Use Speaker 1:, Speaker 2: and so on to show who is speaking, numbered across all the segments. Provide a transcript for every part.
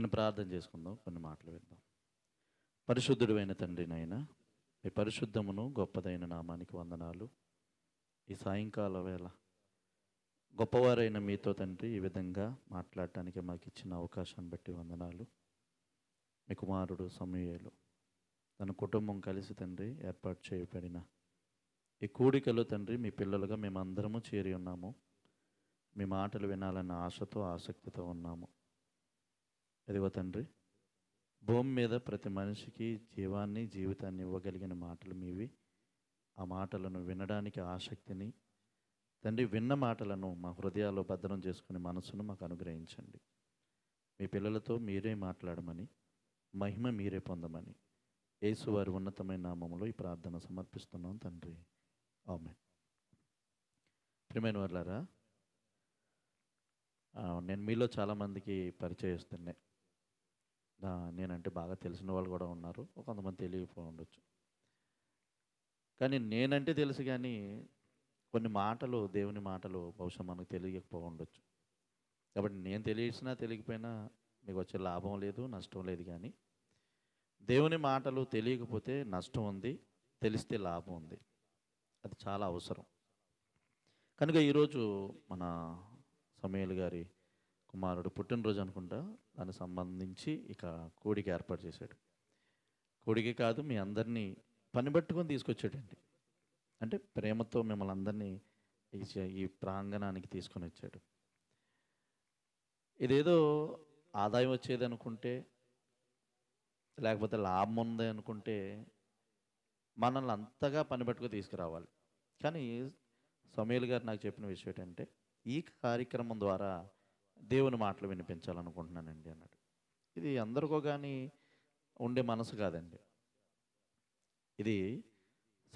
Speaker 1: చిన్న ప్రార్థన చేసుకుందాం కొన్ని మాటలు విందాం పరిశుద్ధుడైన తండ్రినైనా మీ పరిశుద్ధమును గొప్పదైన నామానికి వందనాలు ఈ సాయంకాల వేళ గొప్పవారైన మీతో తండ్రి ఈ విధంగా మాట్లాడటానికి మాకు ఇచ్చిన అవకాశం బట్టి వందనాలు మీ కుమారుడు సమయలు తన కుటుంబం కలిసి తండ్రి ఏర్పాటు చేయబడిన ఈ కూడికలో తండ్రి మీ పిల్లలుగా మేమందరము చేరి ఉన్నాము మీ మాటలు వినాలన్న ఆశతో ఆసక్తితో ఉన్నాము అదిగో తండ్రి భూమి మీద ప్రతి మనిషికి జీవాన్ని జీవితాన్ని ఇవ్వగలిగిన మాటలు మీవి ఆ మాటలను వినడానికి ఆసక్తిని తండ్రి విన్న మాటలను మా హృదయాల్లో భద్రం చేసుకునే మనసును మాకు అనుగ్రహించండి మీ పిల్లలతో మీరే మాట్లాడమని మహిమ మీరే పొందమని యేసు వారి ఉన్నతమైన నామంలో ఈ ప్రార్థన సమర్పిస్తున్నాం తండ్రి ఆమె ప్రియమైన వాళ్ళారా నేను మీలో చాలామందికి పరిచయస్తున్నాయి నేనంటే బాగా తెలిసిన వాళ్ళు కూడా ఉన్నారు కొంతమంది తెలియకపో ఉండొచ్చు కానీ నేనంటే తెలుసు కానీ కొన్ని మాటలు దేవుని మాటలు బహుశా మనకు తెలియకపో ఉండొచ్చు కాబట్టి నేను తెలియసినా తెలియకపోయినా మీకు వచ్చే లాభం లేదు నష్టం లేదు కానీ దేవుని మాటలు తెలియకపోతే నష్టం ఉంది తెలిస్తే లాభం ఉంది అది చాలా అవసరం కనుక ఈరోజు మన సమయాలు గారి కుమారుడు పుట్టినరోజు అనుకుంటా దానికి సంబంధించి ఇక కోడికి ఏర్పాటు చేశాడు కోడికి కాదు మీ అందరినీ పని పట్టుకొని తీసుకొచ్చాడండి అంటే ప్రేమతో మిమ్మల్ని అందరినీ ఈ ప్రాంగణానికి తీసుకొని వచ్చాడు ఇదేదో ఆదాయం వచ్చేది అనుకుంటే లేకపోతే లాభం ఉంది అనుకుంటే మనల్ని అంతగా పని పట్టుకొని తీసుకురావాలి కానీ సమీల్ గారు నాకు చెప్పిన విషయం ఏంటంటే ఈ కార్యక్రమం ద్వారా దేవుని మాటలు వినిపించాలనుకుంటున్నానండి అన్నాడు ఇది అందరికో కానీ ఉండే మనసు కాదండి ఇది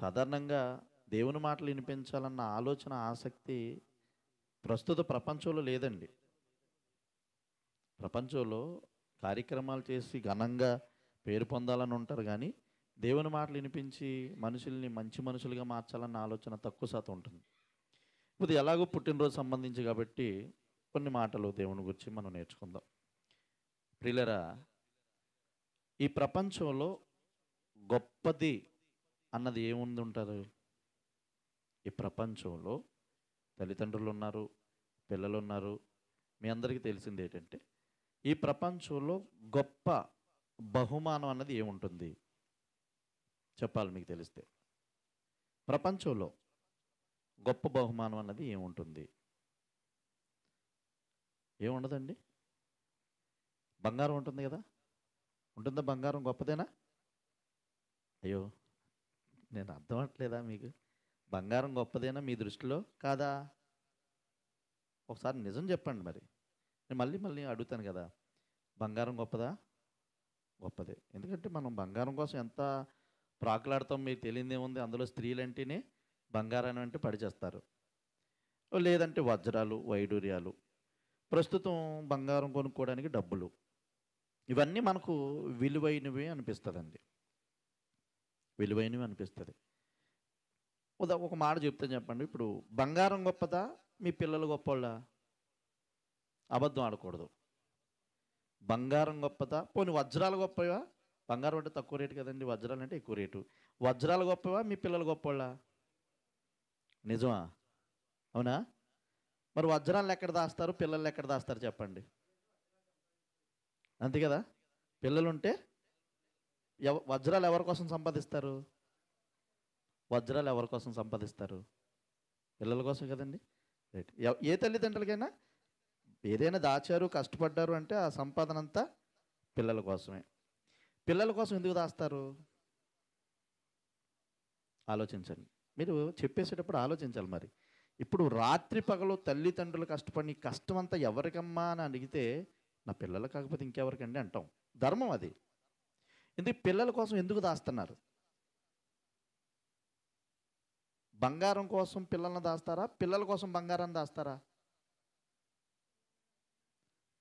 Speaker 1: సాధారణంగా దేవుని మాటలు వినిపించాలన్న ఆలోచన ఆసక్తి ప్రస్తుత ప్రపంచంలో లేదండి ప్రపంచంలో కార్యక్రమాలు చేసి ఘనంగా పేరు పొందాలని ఉంటారు కానీ దేవుని మాటలు వినిపించి మనుషుల్ని మంచి మనుషులుగా మార్చాలన్న ఆలోచన తక్కువ శాతం ఉంటుంది ఇప్పుడు ఎలాగో పుట్టినరోజు సంబంధించి కాబట్టి కొన్ని మాటలు దేవుని గురించి మనం నేర్చుకుందాం ప్రిలరా ఈ ప్రపంచంలో గొప్పది అన్నది ఏముంది ఉంటారు ఈ ప్రపంచంలో తల్లిదండ్రులు ఉన్నారు పిల్లలు ఉన్నారు మీ అందరికీ తెలిసింది ఏంటంటే ఈ ప్రపంచంలో గొప్ప బహుమానం అన్నది ఏముంటుంది చెప్పాలి మీకు తెలిస్తే ప్రపంచంలో గొప్ప బహుమానం అన్నది ఏముంటుంది ఏముండదండి బంగారం ఉంటుంది కదా ఉంటుందా బంగారం గొప్పదేనా అయ్యో నేను అర్థం అవ్వట్లేదా మీకు బంగారం గొప్పదేనా మీ దృష్టిలో కాదా ఒకసారి నిజం చెప్పండి మరి నేను మళ్ళీ మళ్ళీ అడుగుతాను కదా బంగారం గొప్పదా గొప్పదే ఎందుకంటే మనం బంగారం కోసం ఎంత ప్రాకులాడతాం మీకు తెలియదేముంది అందులో స్త్రీలంటేనే బంగారాన్ని అంటే పడిచేస్తారు లేదంటే వజ్రాలు వైడూర్యాలు ప్రస్తుతం బంగారం కొనుక్కోవడానికి డబ్బులు ఇవన్నీ మనకు విలువైనవి అనిపిస్తుందండి విలువైనవి అనిపిస్తుంది ఉదా ఒక మాట చెప్తే చెప్పండి ఇప్పుడు బంగారం గొప్పదా మీ పిల్లలు గొప్పవాళ్ళ అబద్ధం ఆడకూడదు బంగారం గొప్పదా పోని వజ్రాలు గొప్పవా బంగారం అంటే తక్కువ రేటు కదండి వజ్రాలు అంటే ఎక్కువ రేటు వజ్రాలు గొప్పవా మీ పిల్లలు గొప్పవాళ్ళ నిజమా అవునా మరి వజ్రాలను ఎక్కడ దాస్తారు పిల్లల్ని ఎక్కడ దాస్తారు చెప్పండి అంతే కదా పిల్లలుంటే ఎవ వజ్రాలు ఎవరి కోసం సంపాదిస్తారు వజ్రాలు ఎవరి కోసం సంపాదిస్తారు పిల్లల కోసం కదండి రైట్ ఏ తల్లిదండ్రులకైనా ఏదైనా దాచారు కష్టపడ్డారు అంటే ఆ సంపాదన అంతా పిల్లల కోసమే పిల్లల కోసం ఎందుకు దాస్తారు ఆలోచించండి మీరు చెప్పేసేటప్పుడు ఆలోచించాలి మరి ఇప్పుడు రాత్రి పగలు తల్లిదండ్రులు కష్టపడి కష్టం అంతా ఎవరికమ్మా అని అడిగితే నా పిల్లలు కాకపోతే ఇంకెవరికండి అంటాం ధర్మం అది ఎందుకు పిల్లల కోసం ఎందుకు దాస్తున్నారు బంగారం కోసం పిల్లల్ని దాస్తారా పిల్లల కోసం బంగారం దాస్తారా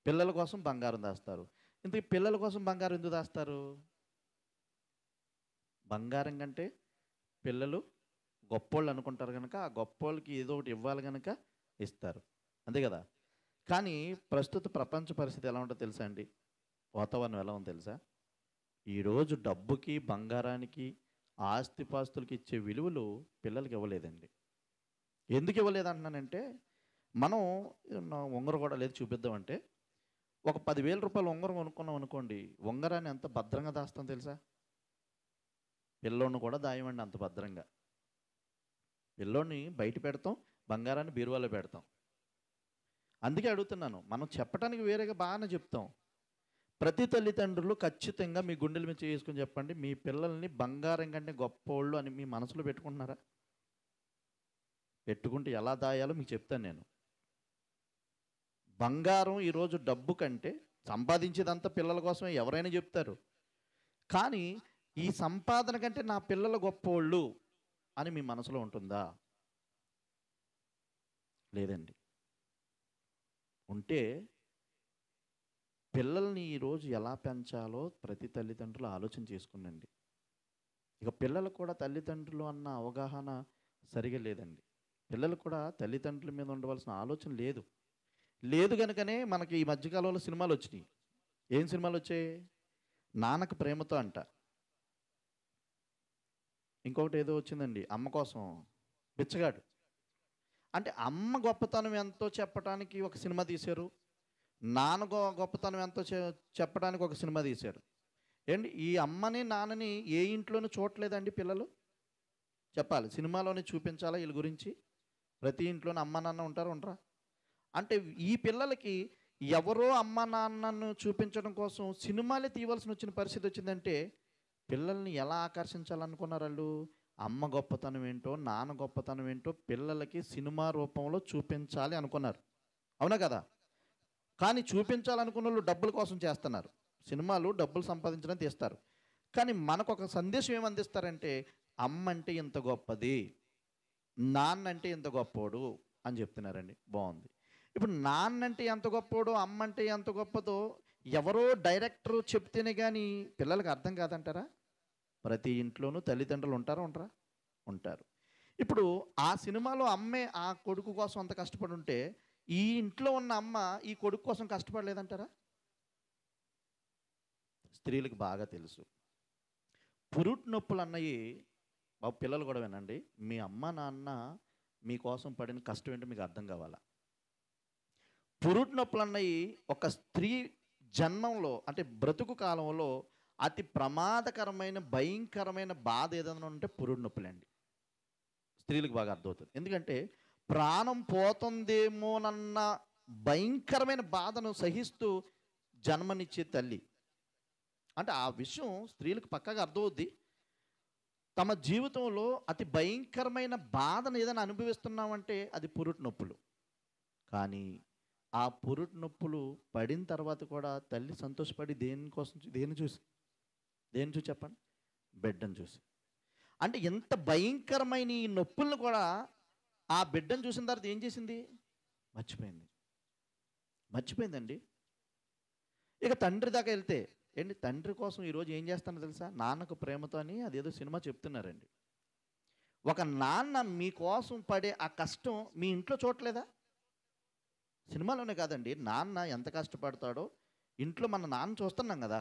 Speaker 1: పిల్లల కోసం బంగారం దాస్తారు ఇందుకు పిల్లల కోసం బంగారం ఎందుకు దాస్తారు బంగారం కంటే పిల్లలు గొప్పోళ్ళు అనుకుంటారు కనుక ఆ గొప్పోళ్ళకి ఏదో ఒకటి ఇవ్వాలి కనుక ఇస్తారు అంతే కదా కానీ ప్రస్తుత ప్రపంచ పరిస్థితి ఎలా ఉంటుందో తెలుసా అండి వాతావరణం ఎలా ఉందో తెలుసా ఈరోజు డబ్బుకి బంగారానికి ఆస్తిపాస్తులకి ఇచ్చే విలువలు పిల్లలకి ఇవ్వలేదండి ఎందుకు ఇవ్వలేదు అంటున్నానంటే మనం ఉంగరం కూడా లేదు చూపిద్దామంటే ఒక పదివేల రూపాయలు ఉంగరం కొనుక్కున్నాం అనుకోండి ఉంగరాన్ని ఎంత భద్రంగా దాస్తాం తెలుసా పిల్లోని కూడా దాయమండి అంత భద్రంగా పిల్లోని బయట పెడతాం బంగారాన్ని బీరువాలో పెడతాం అందుకే అడుగుతున్నాను మనం చెప్పడానికి వేరేగా బాగానే చెప్తాం ప్రతి తల్లిదండ్రులు ఖచ్చితంగా మీ గుండెల మీద చేసుకుని చెప్పండి మీ పిల్లల్ని బంగారం కంటే గొప్పోళ్ళు అని మీ మనసులో పెట్టుకుంటున్నారా పెట్టుకుంటే ఎలా దాయాలో మీకు చెప్తాను నేను బంగారం ఈరోజు డబ్బు కంటే సంపాదించేదంతా పిల్లల కోసం ఎవరైనా చెప్తారు కానీ ఈ సంపాదన కంటే నా పిల్లల గొప్పోళ్ళు అని మీ మనసులో ఉంటుందా లేదండి ఉంటే పిల్లల్ని ఈరోజు ఎలా పెంచాలో ప్రతి తల్లిదండ్రులు ఆలోచన చేసుకునండి ఇక పిల్లలు కూడా తల్లిదండ్రులు అన్న అవగాహన సరిగా లేదండి పిల్లలు కూడా తల్లిదండ్రుల మీద ఉండవలసిన ఆలోచన లేదు లేదు కనుకనే మనకి ఈ మధ్యకాలంలో సినిమాలు వచ్చినాయి ఏం సినిమాలు వచ్చాయి నాన్నకు ప్రేమతో అంట ఇంకొకటి ఏదో వచ్చిందండి అమ్మ కోసం బిచ్చగాడు అంటే అమ్మ గొప్పతనం ఎంతో చెప్పడానికి ఒక సినిమా తీశారు నాన్న గొప్పతనం ఎంతో చెప్పడానికి ఒక సినిమా తీశారు ఏంటి ఈ అమ్మని నాన్నని ఏ ఇంట్లోనూ చూడలేదండి పిల్లలు చెప్పాలి సినిమాలోనే చూపించాలా వీళ్ళ గురించి ప్రతి ఇంట్లోనే అమ్మ నాన్న ఉంటారు ఉంటారా అంటే ఈ పిల్లలకి ఎవరో అమ్మ నాన్నను చూపించడం కోసం సినిమాలే తీయవలసిన వచ్చిన పరిస్థితి వచ్చిందంటే పిల్లల్ని ఎలా ఆకర్షించాలనుకున్నారు వాళ్ళు అమ్మ గొప్పతనం ఏంటో నాన్న గొప్పతనం ఏంటో పిల్లలకి సినిమా రూపంలో చూపించాలి అనుకున్నారు అవునా కదా కానీ చూపించాలనుకున్న వాళ్ళు డబ్బుల కోసం చేస్తున్నారు సినిమాలు డబ్బులు సంపాదించడం తీస్తారు కానీ మనకు ఒక సందేశం ఏమందిస్తారంటే అమ్మ అంటే ఇంత గొప్పది నాన్న అంటే ఇంత గొప్పోడు అని చెప్తున్నారండి బాగుంది ఇప్పుడు నాన్న అంటే ఎంత గొప్పోడో అమ్మ అంటే ఎంత గొప్పదో ఎవరో డైరెక్టర్ చెప్తేనే కానీ పిల్లలకు అర్థం కాదంటారా ప్రతి ఇంట్లోనూ తల్లిదండ్రులు ఉంటారా ఉంటారా ఉంటారు ఇప్పుడు ఆ సినిమాలో అమ్మే ఆ కొడుకు కోసం అంత కష్టపడి ఉంటే ఈ ఇంట్లో ఉన్న అమ్మ ఈ కొడుకు కోసం కష్టపడలేదంటారా స్త్రీలకు బాగా తెలుసు పురుట్ నొప్పులు అన్నవి బాబు పిల్లలు కూడా వినండి మీ అమ్మ నాన్న మీకోసం పడిన కష్టం ఏంటో మీకు అర్థం కావాలా పురుట్ నొప్పులు అన్నవి ఒక స్త్రీ జన్మంలో అంటే బ్రతుకు కాలంలో అతి ప్రమాదకరమైన భయంకరమైన బాధ ఏదైనా ఉంటే పురుడు అండి స్త్రీలకు బాగా అర్థమవుతుంది ఎందుకంటే ప్రాణం పోతుందేమోనన్న భయంకరమైన బాధను సహిస్తూ జన్మనిచ్చే తల్లి అంటే ఆ విషయం స్త్రీలకు పక్కగా అర్థమవుద్ది తమ జీవితంలో అతి భయంకరమైన బాధను ఏదైనా అనుభవిస్తున్నామంటే అది పురుటి నొప్పులు కానీ ఆ పురుటు నొప్పులు పడిన తర్వాత కూడా తల్లి సంతోషపడి దేనికోసం దేని చూసి దేని చూసి చెప్పండి బిడ్డను చూసి అంటే ఎంత భయంకరమైన ఈ నొప్పులను కూడా ఆ బిడ్డను చూసిన తర్వాత ఏం చేసింది మర్చిపోయింది మర్చిపోయిందండి ఇక తండ్రి దాకా వెళ్తే ఏంటి తండ్రి కోసం ఈరోజు ఏం చేస్తానో తెలుసా నాన్నకు ప్రేమతో అని అదేదో సినిమా చెప్తున్నారండి ఒక నాన్న మీకోసం పడే ఆ కష్టం మీ ఇంట్లో చూడలేదా సినిమాలోనే కాదండి నాన్న ఎంత కష్టపడతాడో ఇంట్లో మన నాన్న చూస్తున్నాం కదా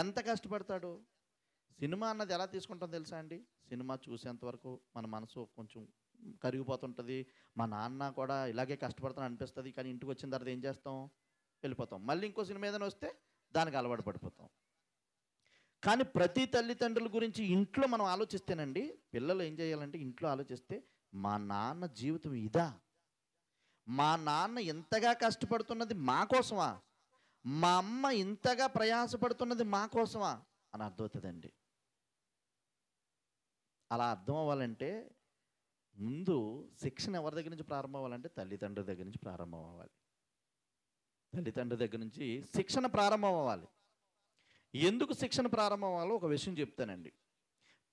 Speaker 1: ఎంత కష్టపడతాడు సినిమా అన్నది ఎలా తీసుకుంటాం తెలుసా అండి సినిమా చూసేంతవరకు మన మనసు కొంచెం కరిగిపోతుంటుంది మా నాన్న కూడా ఇలాగే కష్టపడతాను అనిపిస్తుంది కానీ ఇంటికి వచ్చిన తర్వాత ఏం చేస్తాం వెళ్ళిపోతాం మళ్ళీ ఇంకో సినిమా ఏదైనా వస్తే దానికి అలవాటు పడిపోతాం కానీ ప్రతి తల్లిదండ్రుల గురించి ఇంట్లో మనం ఆలోచిస్తేనండి పిల్లలు ఏం చేయాలంటే ఇంట్లో ఆలోచిస్తే మా నాన్న జీవితం ఇదా మా నాన్న ఇంతగా కష్టపడుతున్నది మా కోసమా మా అమ్మ ఇంతగా ప్రయాసపడుతున్నది మా కోసమా అని అర్థమవుతుందండి అలా అర్థం అవ్వాలంటే ముందు శిక్షణ ఎవరి దగ్గర నుంచి ప్రారంభం అవ్వాలంటే తల్లిదండ్రుల దగ్గర నుంచి ప్రారంభం అవ్వాలి తల్లిదండ్రుల దగ్గర నుంచి శిక్షణ ప్రారంభం అవ్వాలి ఎందుకు శిక్షణ ప్రారంభం అవ్వాలో ఒక విషయం చెప్తానండి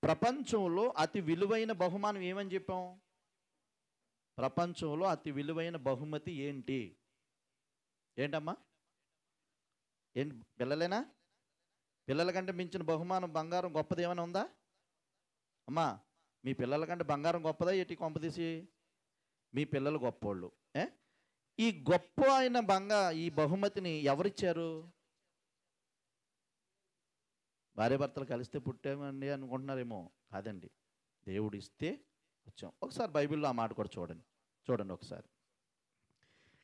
Speaker 1: ప్రపంచంలో అతి విలువైన బహుమానం ఏమని చెప్పాం ప్రపంచంలో అతి విలువైన బహుమతి ఏంటి ఏంటమ్మా ఏంటి పిల్లలేనా పిల్లల కంటే మించిన బహుమానం బంగారం గొప్పది ఏమైనా ఉందా అమ్మా మీ పిల్లల కంటే బంగారం గొప్పదా ఎట్టి కొంపదీసి మీ పిల్లలు గొప్పోళ్ళు ఏ ఈ గొప్ప అయిన బంగా ఈ బహుమతిని ఎవరిచ్చారు భర్తలు కలిస్తే పుట్టామండి అనుకుంటున్నారేమో కాదండి దేవుడు ఇస్తే వచ్చాం ఒకసారి బైబిల్లో ఆ మాట కూడా చూడండి చూడండి ఒకసారి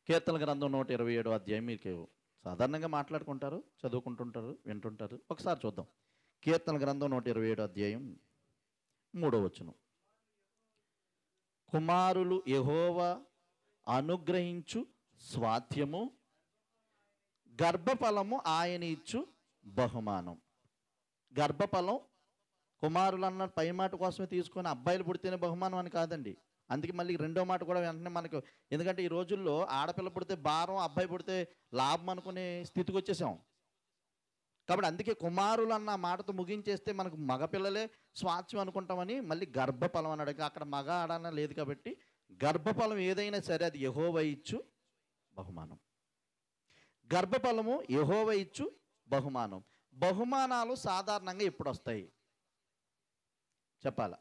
Speaker 1: కీర్తన గ్రంథం నూట ఇరవై ఏడు అధ్యాయం మీకు సాధారణంగా మాట్లాడుకుంటారు చదువుకుంటుంటారు వింటుంటారు ఒకసారి చూద్దాం కీర్తన గ్రంథం నూట ఇరవై ఏడు అధ్యాయం మూడో వచనం కుమారులు యహోవ అనుగ్రహించు స్వాధ్యము గర్భఫలము ఆయన ఇచ్చు బహుమానం గర్భఫలం కుమారులు అన్న పై మాట కోసమే తీసుకొని అబ్బాయిలు పుడితేనే బహుమానం అని కాదండి అందుకే మళ్ళీ రెండో మాట కూడా వెంటనే మనకు ఎందుకంటే ఈ రోజుల్లో ఆడపిల్ల పుడితే భారం అబ్బాయి పుడితే లాభం అనుకునే స్థితికి వచ్చేసాం కాబట్టి అందుకే కుమారులు అన్న మాటతో ముగించేస్తే మనకు మగపిల్లలే స్వాచ్యం అనుకుంటామని మళ్ళీ గర్భఫలం అడిగి అక్కడ మగ ఆడన లేదు కాబట్టి గర్భఫలం ఏదైనా సరే అది యహోవ ఇచ్చు బహుమానం గర్భఫలము యహోవ ఇచ్చు బహుమానం బహుమానాలు సాధారణంగా ఇప్పుడు వస్తాయి చెప్పాల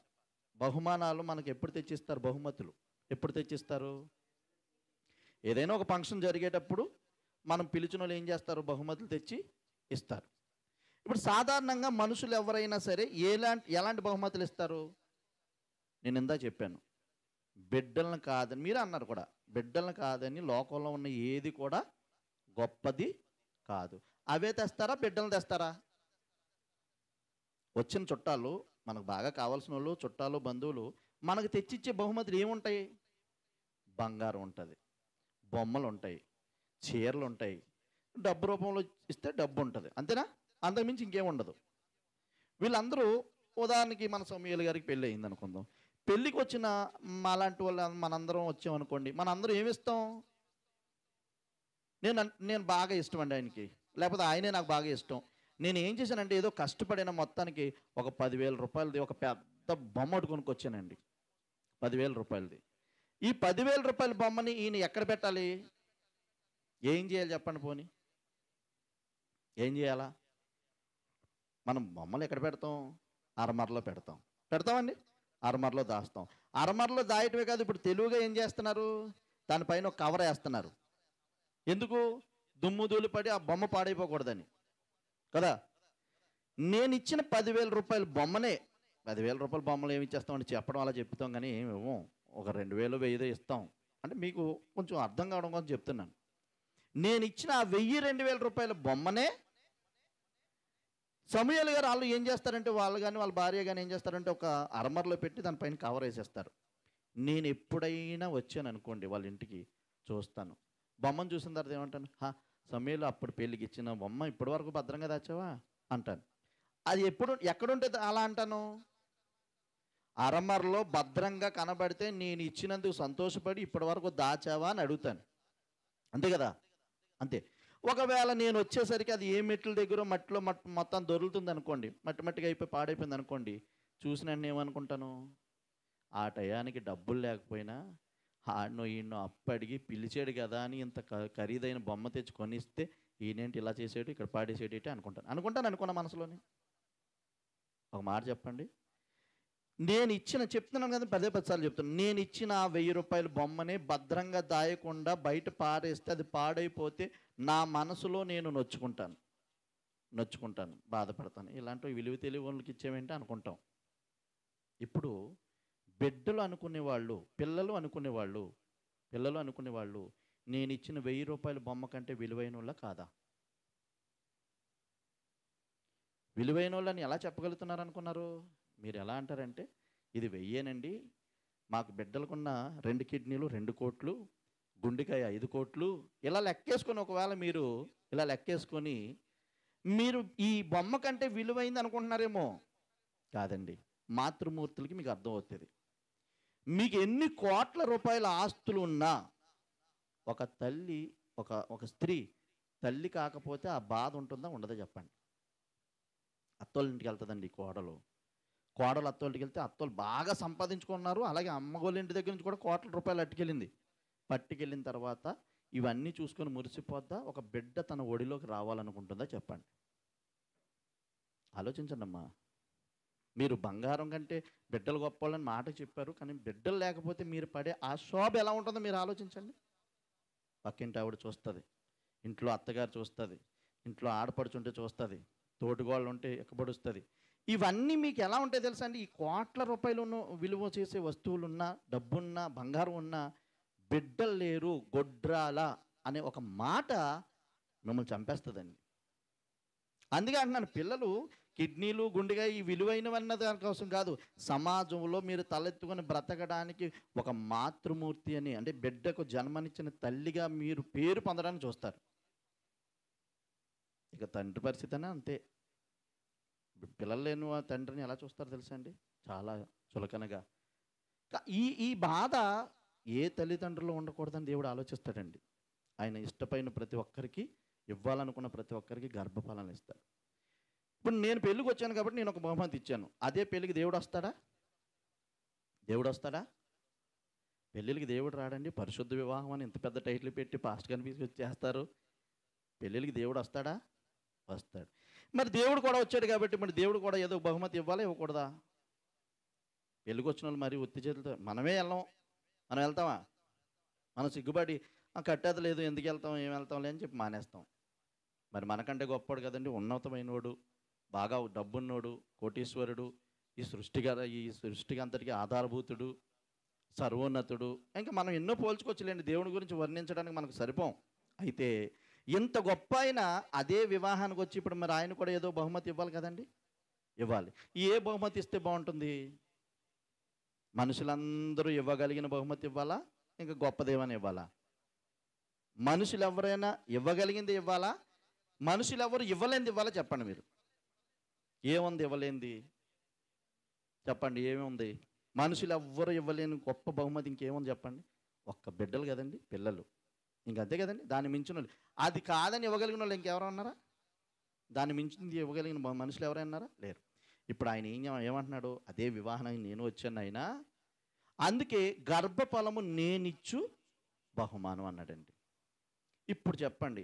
Speaker 1: బహుమానాలు మనకు ఎప్పుడు తెచ్చిస్తారు బహుమతులు ఎప్పుడు తెచ్చిస్తారు ఏదైనా ఒక ఫంక్షన్ జరిగేటప్పుడు మనం పిలిచిన వాళ్ళు ఏం చేస్తారు బహుమతులు తెచ్చి ఇస్తారు ఇప్పుడు సాధారణంగా మనుషులు ఎవరైనా సరే ఎలాంటి ఎలాంటి బహుమతులు ఇస్తారు నేను ఇందా చెప్పాను బిడ్డలను కాదని మీరు అన్నారు కూడా బిడ్డలను కాదని లోకంలో ఉన్న ఏది కూడా గొప్పది కాదు అవే తెస్తారా బిడ్డలు తెస్తారా వచ్చిన చుట్టాలు మనకు బాగా కావాల్సిన వాళ్ళు చుట్టాలు బంధువులు మనకు తెచ్చిచ్చే బహుమతులు ఏముంటాయి బంగారం ఉంటుంది బొమ్మలు ఉంటాయి చీరలు ఉంటాయి డబ్బు రూపంలో ఇస్తే డబ్బు ఉంటుంది అంతేనా అంతకుమించి ఇంకేముండదు వీళ్ళందరూ ఉదాహరణకి మన సోమయ్యలు గారికి పెళ్ళి అయింది అనుకుందాం పెళ్ళికి వచ్చిన మాలాంటి వాళ్ళు మనందరం వచ్చామనుకోండి మనందరం ఏమిస్తాం నేను నేను బాగా ఇష్టం అండి ఆయనకి లేకపోతే ఆయనే నాకు బాగా ఇష్టం నేను ఏం చేశానంటే ఏదో కష్టపడిన మొత్తానికి ఒక పదివేల రూపాయలది ఒక పెద్ద బొమ్మ కొనుక్కొచ్చానండి పదివేల రూపాయలది ఈ పదివేల రూపాయల బొమ్మని ఈయన ఎక్కడ పెట్టాలి ఏం చేయాలి చెప్పండి పోని ఏం చేయాలా మనం బొమ్మలు ఎక్కడ పెడతాం అరమరలో పెడతాం పెడతామండి అరమరలో దాస్తాం అరమరలో దాయటమే కాదు ఇప్పుడు తెలుగుగా ఏం చేస్తున్నారు దానిపైన ఒక కవర్ వేస్తున్నారు ఎందుకు దుమ్ము దూలిపడి పడి ఆ బొమ్మ పాడైపోకూడదని కదా నేను ఇచ్చిన పదివేల రూపాయల బొమ్మనే పదివేల రూపాయల బొమ్మలు ఏమి ఇచ్చేస్తామని చెప్పడం అలా చెప్తాం కానీ ఏమేమో ఒక రెండు వేలు వెయ్యిదో ఇస్తాం అంటే మీకు కొంచెం అర్థం కావడం కోసం చెప్తున్నాను నేను ఇచ్చిన ఆ వెయ్యి రెండు వేల రూపాయల బొమ్మనే సమయాలు గారు వాళ్ళు ఏం చేస్తారంటే వాళ్ళు కానీ వాళ్ళ భార్య కానీ ఏం చేస్తారంటే ఒక అరమర్లో పెట్టి దానిపైన కవర్ వేసేస్తారు నేను ఎప్పుడైనా వచ్చాను అనుకోండి వాళ్ళ ఇంటికి చూస్తాను బొమ్మను చూసిన తర్వాత ఏమంటాను హా సమయంలో అప్పుడు పెళ్ళికి ఇచ్చిన బొమ్మ ఇప్పటి వరకు భద్రంగా దాచావా అంటాను అది ఎప్పుడు ఎక్కడుంటే అలా అంటాను అరమర్లో భద్రంగా కనబడితే నేను ఇచ్చినందుకు సంతోషపడి ఇప్పటి వరకు దాచావా అని అడుగుతాను అంతే కదా అంతే ఒకవేళ నేను వచ్చేసరికి అది ఏ మెట్ల దగ్గర మట్టిలో మట్ మొత్తం దొరుకుతుంది అనుకోండి మట్టి మట్టిగా అయిపోయి పాడైపోయింది అనుకోండి నేను ఏమనుకుంటాను ఆ టయానికి డబ్బులు లేకపోయినా ఆడనో ఈయనో అప్పడిగి పిలిచాడు కదా అని ఇంత ఖరీదైన బొమ్మ తెచ్చి కొనిస్తే ఈయనేంటి ఇలా చేసేటి ఇక్కడ పాడేసేటి అనుకుంటాను అనుకుంటాను అనుకున్న మనసులోనే ఒక మాట చెప్పండి నేను ఇచ్చిన చెప్తున్నాను కదా పదే పదిసార్లు చెప్తున్నాను నేను ఇచ్చిన ఆ వెయ్యి రూపాయల బొమ్మని భద్రంగా దాయకుండా బయట పారేస్తే అది పాడైపోతే నా మనసులో నేను నొచ్చుకుంటాను నొచ్చుకుంటాను బాధపడతాను ఇలాంటి విలువ తెలివి వాళ్ళకి అనుకుంటాం ఇప్పుడు బిడ్డలు అనుకునేవాళ్ళు పిల్లలు అనుకునేవాళ్ళు పిల్లలు అనుకునేవాళ్ళు నేను ఇచ్చిన వెయ్యి రూపాయల బొమ్మ కంటే విలువైన కాదా విలువైన వాళ్ళని ఎలా చెప్పగలుగుతున్నారు అనుకున్నారు మీరు ఎలా అంటారంటే ఇది వెయ్యేనండి మాకు బిడ్డలకున్న రెండు కిడ్నీలు రెండు కోట్లు గుండెకాయ ఐదు కోట్లు ఇలా లెక్కేసుకొని ఒకవేళ మీరు ఇలా లెక్కేసుకొని మీరు ఈ బొమ్మ కంటే విలువైంది అనుకుంటున్నారేమో కాదండి మాతృమూర్తులకి మీకు అర్థం అవుతుంది మీకు ఎన్ని కోట్ల రూపాయల ఆస్తులు ఉన్నా ఒక తల్లి ఒక ఒక స్త్రీ తల్లి కాకపోతే ఆ బాధ ఉంటుందా ఉండదా చెప్పండి అత్తోళ్ళింటికి వెళ్తుందండి కోడలు కోడలు అత్తోళ్ళకి వెళ్తే అత్తోళ్ళు బాగా సంపాదించుకున్నారు అలాగే అమ్మగోళ్ళ ఇంటి దగ్గర నుంచి కూడా కోట్ల రూపాయలు అట్టుకెళ్ళింది పట్టుకెళ్ళిన తర్వాత ఇవన్నీ చూసుకొని మురిసిపోద్దా ఒక బిడ్డ తన ఒడిలోకి రావాలనుకుంటుందా చెప్పండి ఆలోచించండి అమ్మా మీరు బంగారం కంటే బిడ్డలు గొప్పవాళ్ళని మాట చెప్పారు కానీ బిడ్డలు లేకపోతే మీరు పడే ఆ శోభ ఎలా ఉంటుందో మీరు ఆలోచించండి పక్కింటి ఆవిడ చూస్తుంది ఇంట్లో అత్తగారు చూస్తుంది ఇంట్లో ఆడపడుచుంటే చూస్తుంది తోటిగోళ్ళు ఉంటే ఎక్కబడుస్తుంది ఇవన్నీ మీకు ఎలా ఉంటాయి తెలుసా అండి ఈ కోట్ల రూపాయలు ఉన్న విలువ చేసే వస్తువులు ఉన్నా డబ్బున్నా బంగారం ఉన్నా బిడ్డలు లేరు గొడ్రాల అనే ఒక మాట మిమ్మల్ని చంపేస్తుందండి అందుకే అంటున్నాను పిల్లలు కిడ్నీలు గుండెగా ఈ విలువైనవన్న దానికోసం కాదు సమాజంలో మీరు తలెత్తుకొని బ్రతకడానికి ఒక మాతృమూర్తి అని అంటే బిడ్డకు జన్మనిచ్చిన తల్లిగా మీరు పేరు పొందడానికి చూస్తారు ఇక తండ్రి పరిస్థితి అంతే పిల్లలు లేని ఆ తండ్రిని ఎలా చూస్తారు తెలుసా అండి చాలా చులకనగా ఈ ఈ బాధ ఏ తల్లిదండ్రులు ఉండకూడదని దేవుడు ఆలోచిస్తాడండి ఆయన ఇష్టపైన ప్రతి ఒక్కరికి ఇవ్వాలనుకున్న ప్రతి ఒక్కరికి గర్భఫలాలు ఇస్తాడు ఇప్పుడు నేను పెళ్ళికి వచ్చాను కాబట్టి నేను ఒక బహుమతి ఇచ్చాను అదే పెళ్ళికి దేవుడు వస్తాడా దేవుడు వస్తాడా పెళ్ళిళ్ళకి దేవుడు రాడండి పరిశుద్ధ వివాహం అని ఇంత పెద్ద టైటిల్ పెట్టి పాస్ట్ కనిపించి వచ్చేస్తారు పెళ్ళిళ్ళకి దేవుడు వస్తాడా వస్తాడు మరి దేవుడు కూడా వచ్చాడు కాబట్టి మరి దేవుడు కూడా ఏదో బహుమతి ఇవ్వాలి ఇవ్వకూడదా పెళ్ళికి వచ్చిన వాళ్ళు మరీ ఒత్తి చేతులు మనమే వెళ్ళాం మనం వెళ్తామా మనం సిగ్గుబడి కట్టేది లేదు ఎందుకు వెళ్తాం ఏం వెళ్తాం లేని చెప్పి మానేస్తాం మరి మనకంటే గొప్పవాడు కదండి ఉన్నతమైనవాడు బాగా డబ్బున్నోడు కోటీశ్వరుడు ఈ సృష్టి కదా ఈ సృష్టికి అంతటికీ ఆధారభూతుడు సర్వోన్నతుడు ఇంకా మనం ఎన్నో పోల్చుకోవచ్చులేండి దేవుని గురించి వర్ణించడానికి మనకు సరిపోం అయితే ఇంత గొప్ప ఆయన అదే వివాహానికి వచ్చి ఇప్పుడు మరి ఆయన కూడా ఏదో బహుమతి ఇవ్వాలి కదండి ఇవ్వాలి ఏ బహుమతి ఇస్తే బాగుంటుంది మనుషులందరూ ఇవ్వగలిగిన బహుమతి ఇవ్వాలా ఇంకా గొప్పదేమని ఇవ్వాలా మనుషులు ఎవరైనా ఇవ్వగలిగింది ఇవ్వాలా మనుషులు ఎవరు ఇవ్వలేంది ఇవ్వాలా చెప్పండి మీరు ఏముంది ఇవ్వలేంది చెప్పండి ఏమి ఉంది మనుషులు ఎవ్వరు ఇవ్వలేని గొప్ప బహుమతి ఇంకేముంది చెప్పండి ఒక్క బిడ్డలు కదండి పిల్లలు ఇంకంతే కదండి దాన్ని మించిన వాళ్ళు అది కాదని ఇవ్వగలిగిన వాళ్ళు ఇంకెవరు ఉన్నారా దాన్ని మించింది ఇవ్వగలిగిన మనుషులు ఉన్నారా లేరు ఇప్పుడు ఆయన ఏం ఏమంటున్నాడు అదే వివాహానికి నేను వచ్చాను ఆయన అందుకే గర్భఫలము నేనిచ్చు బహుమానం అన్నాడండి ఇప్పుడు చెప్పండి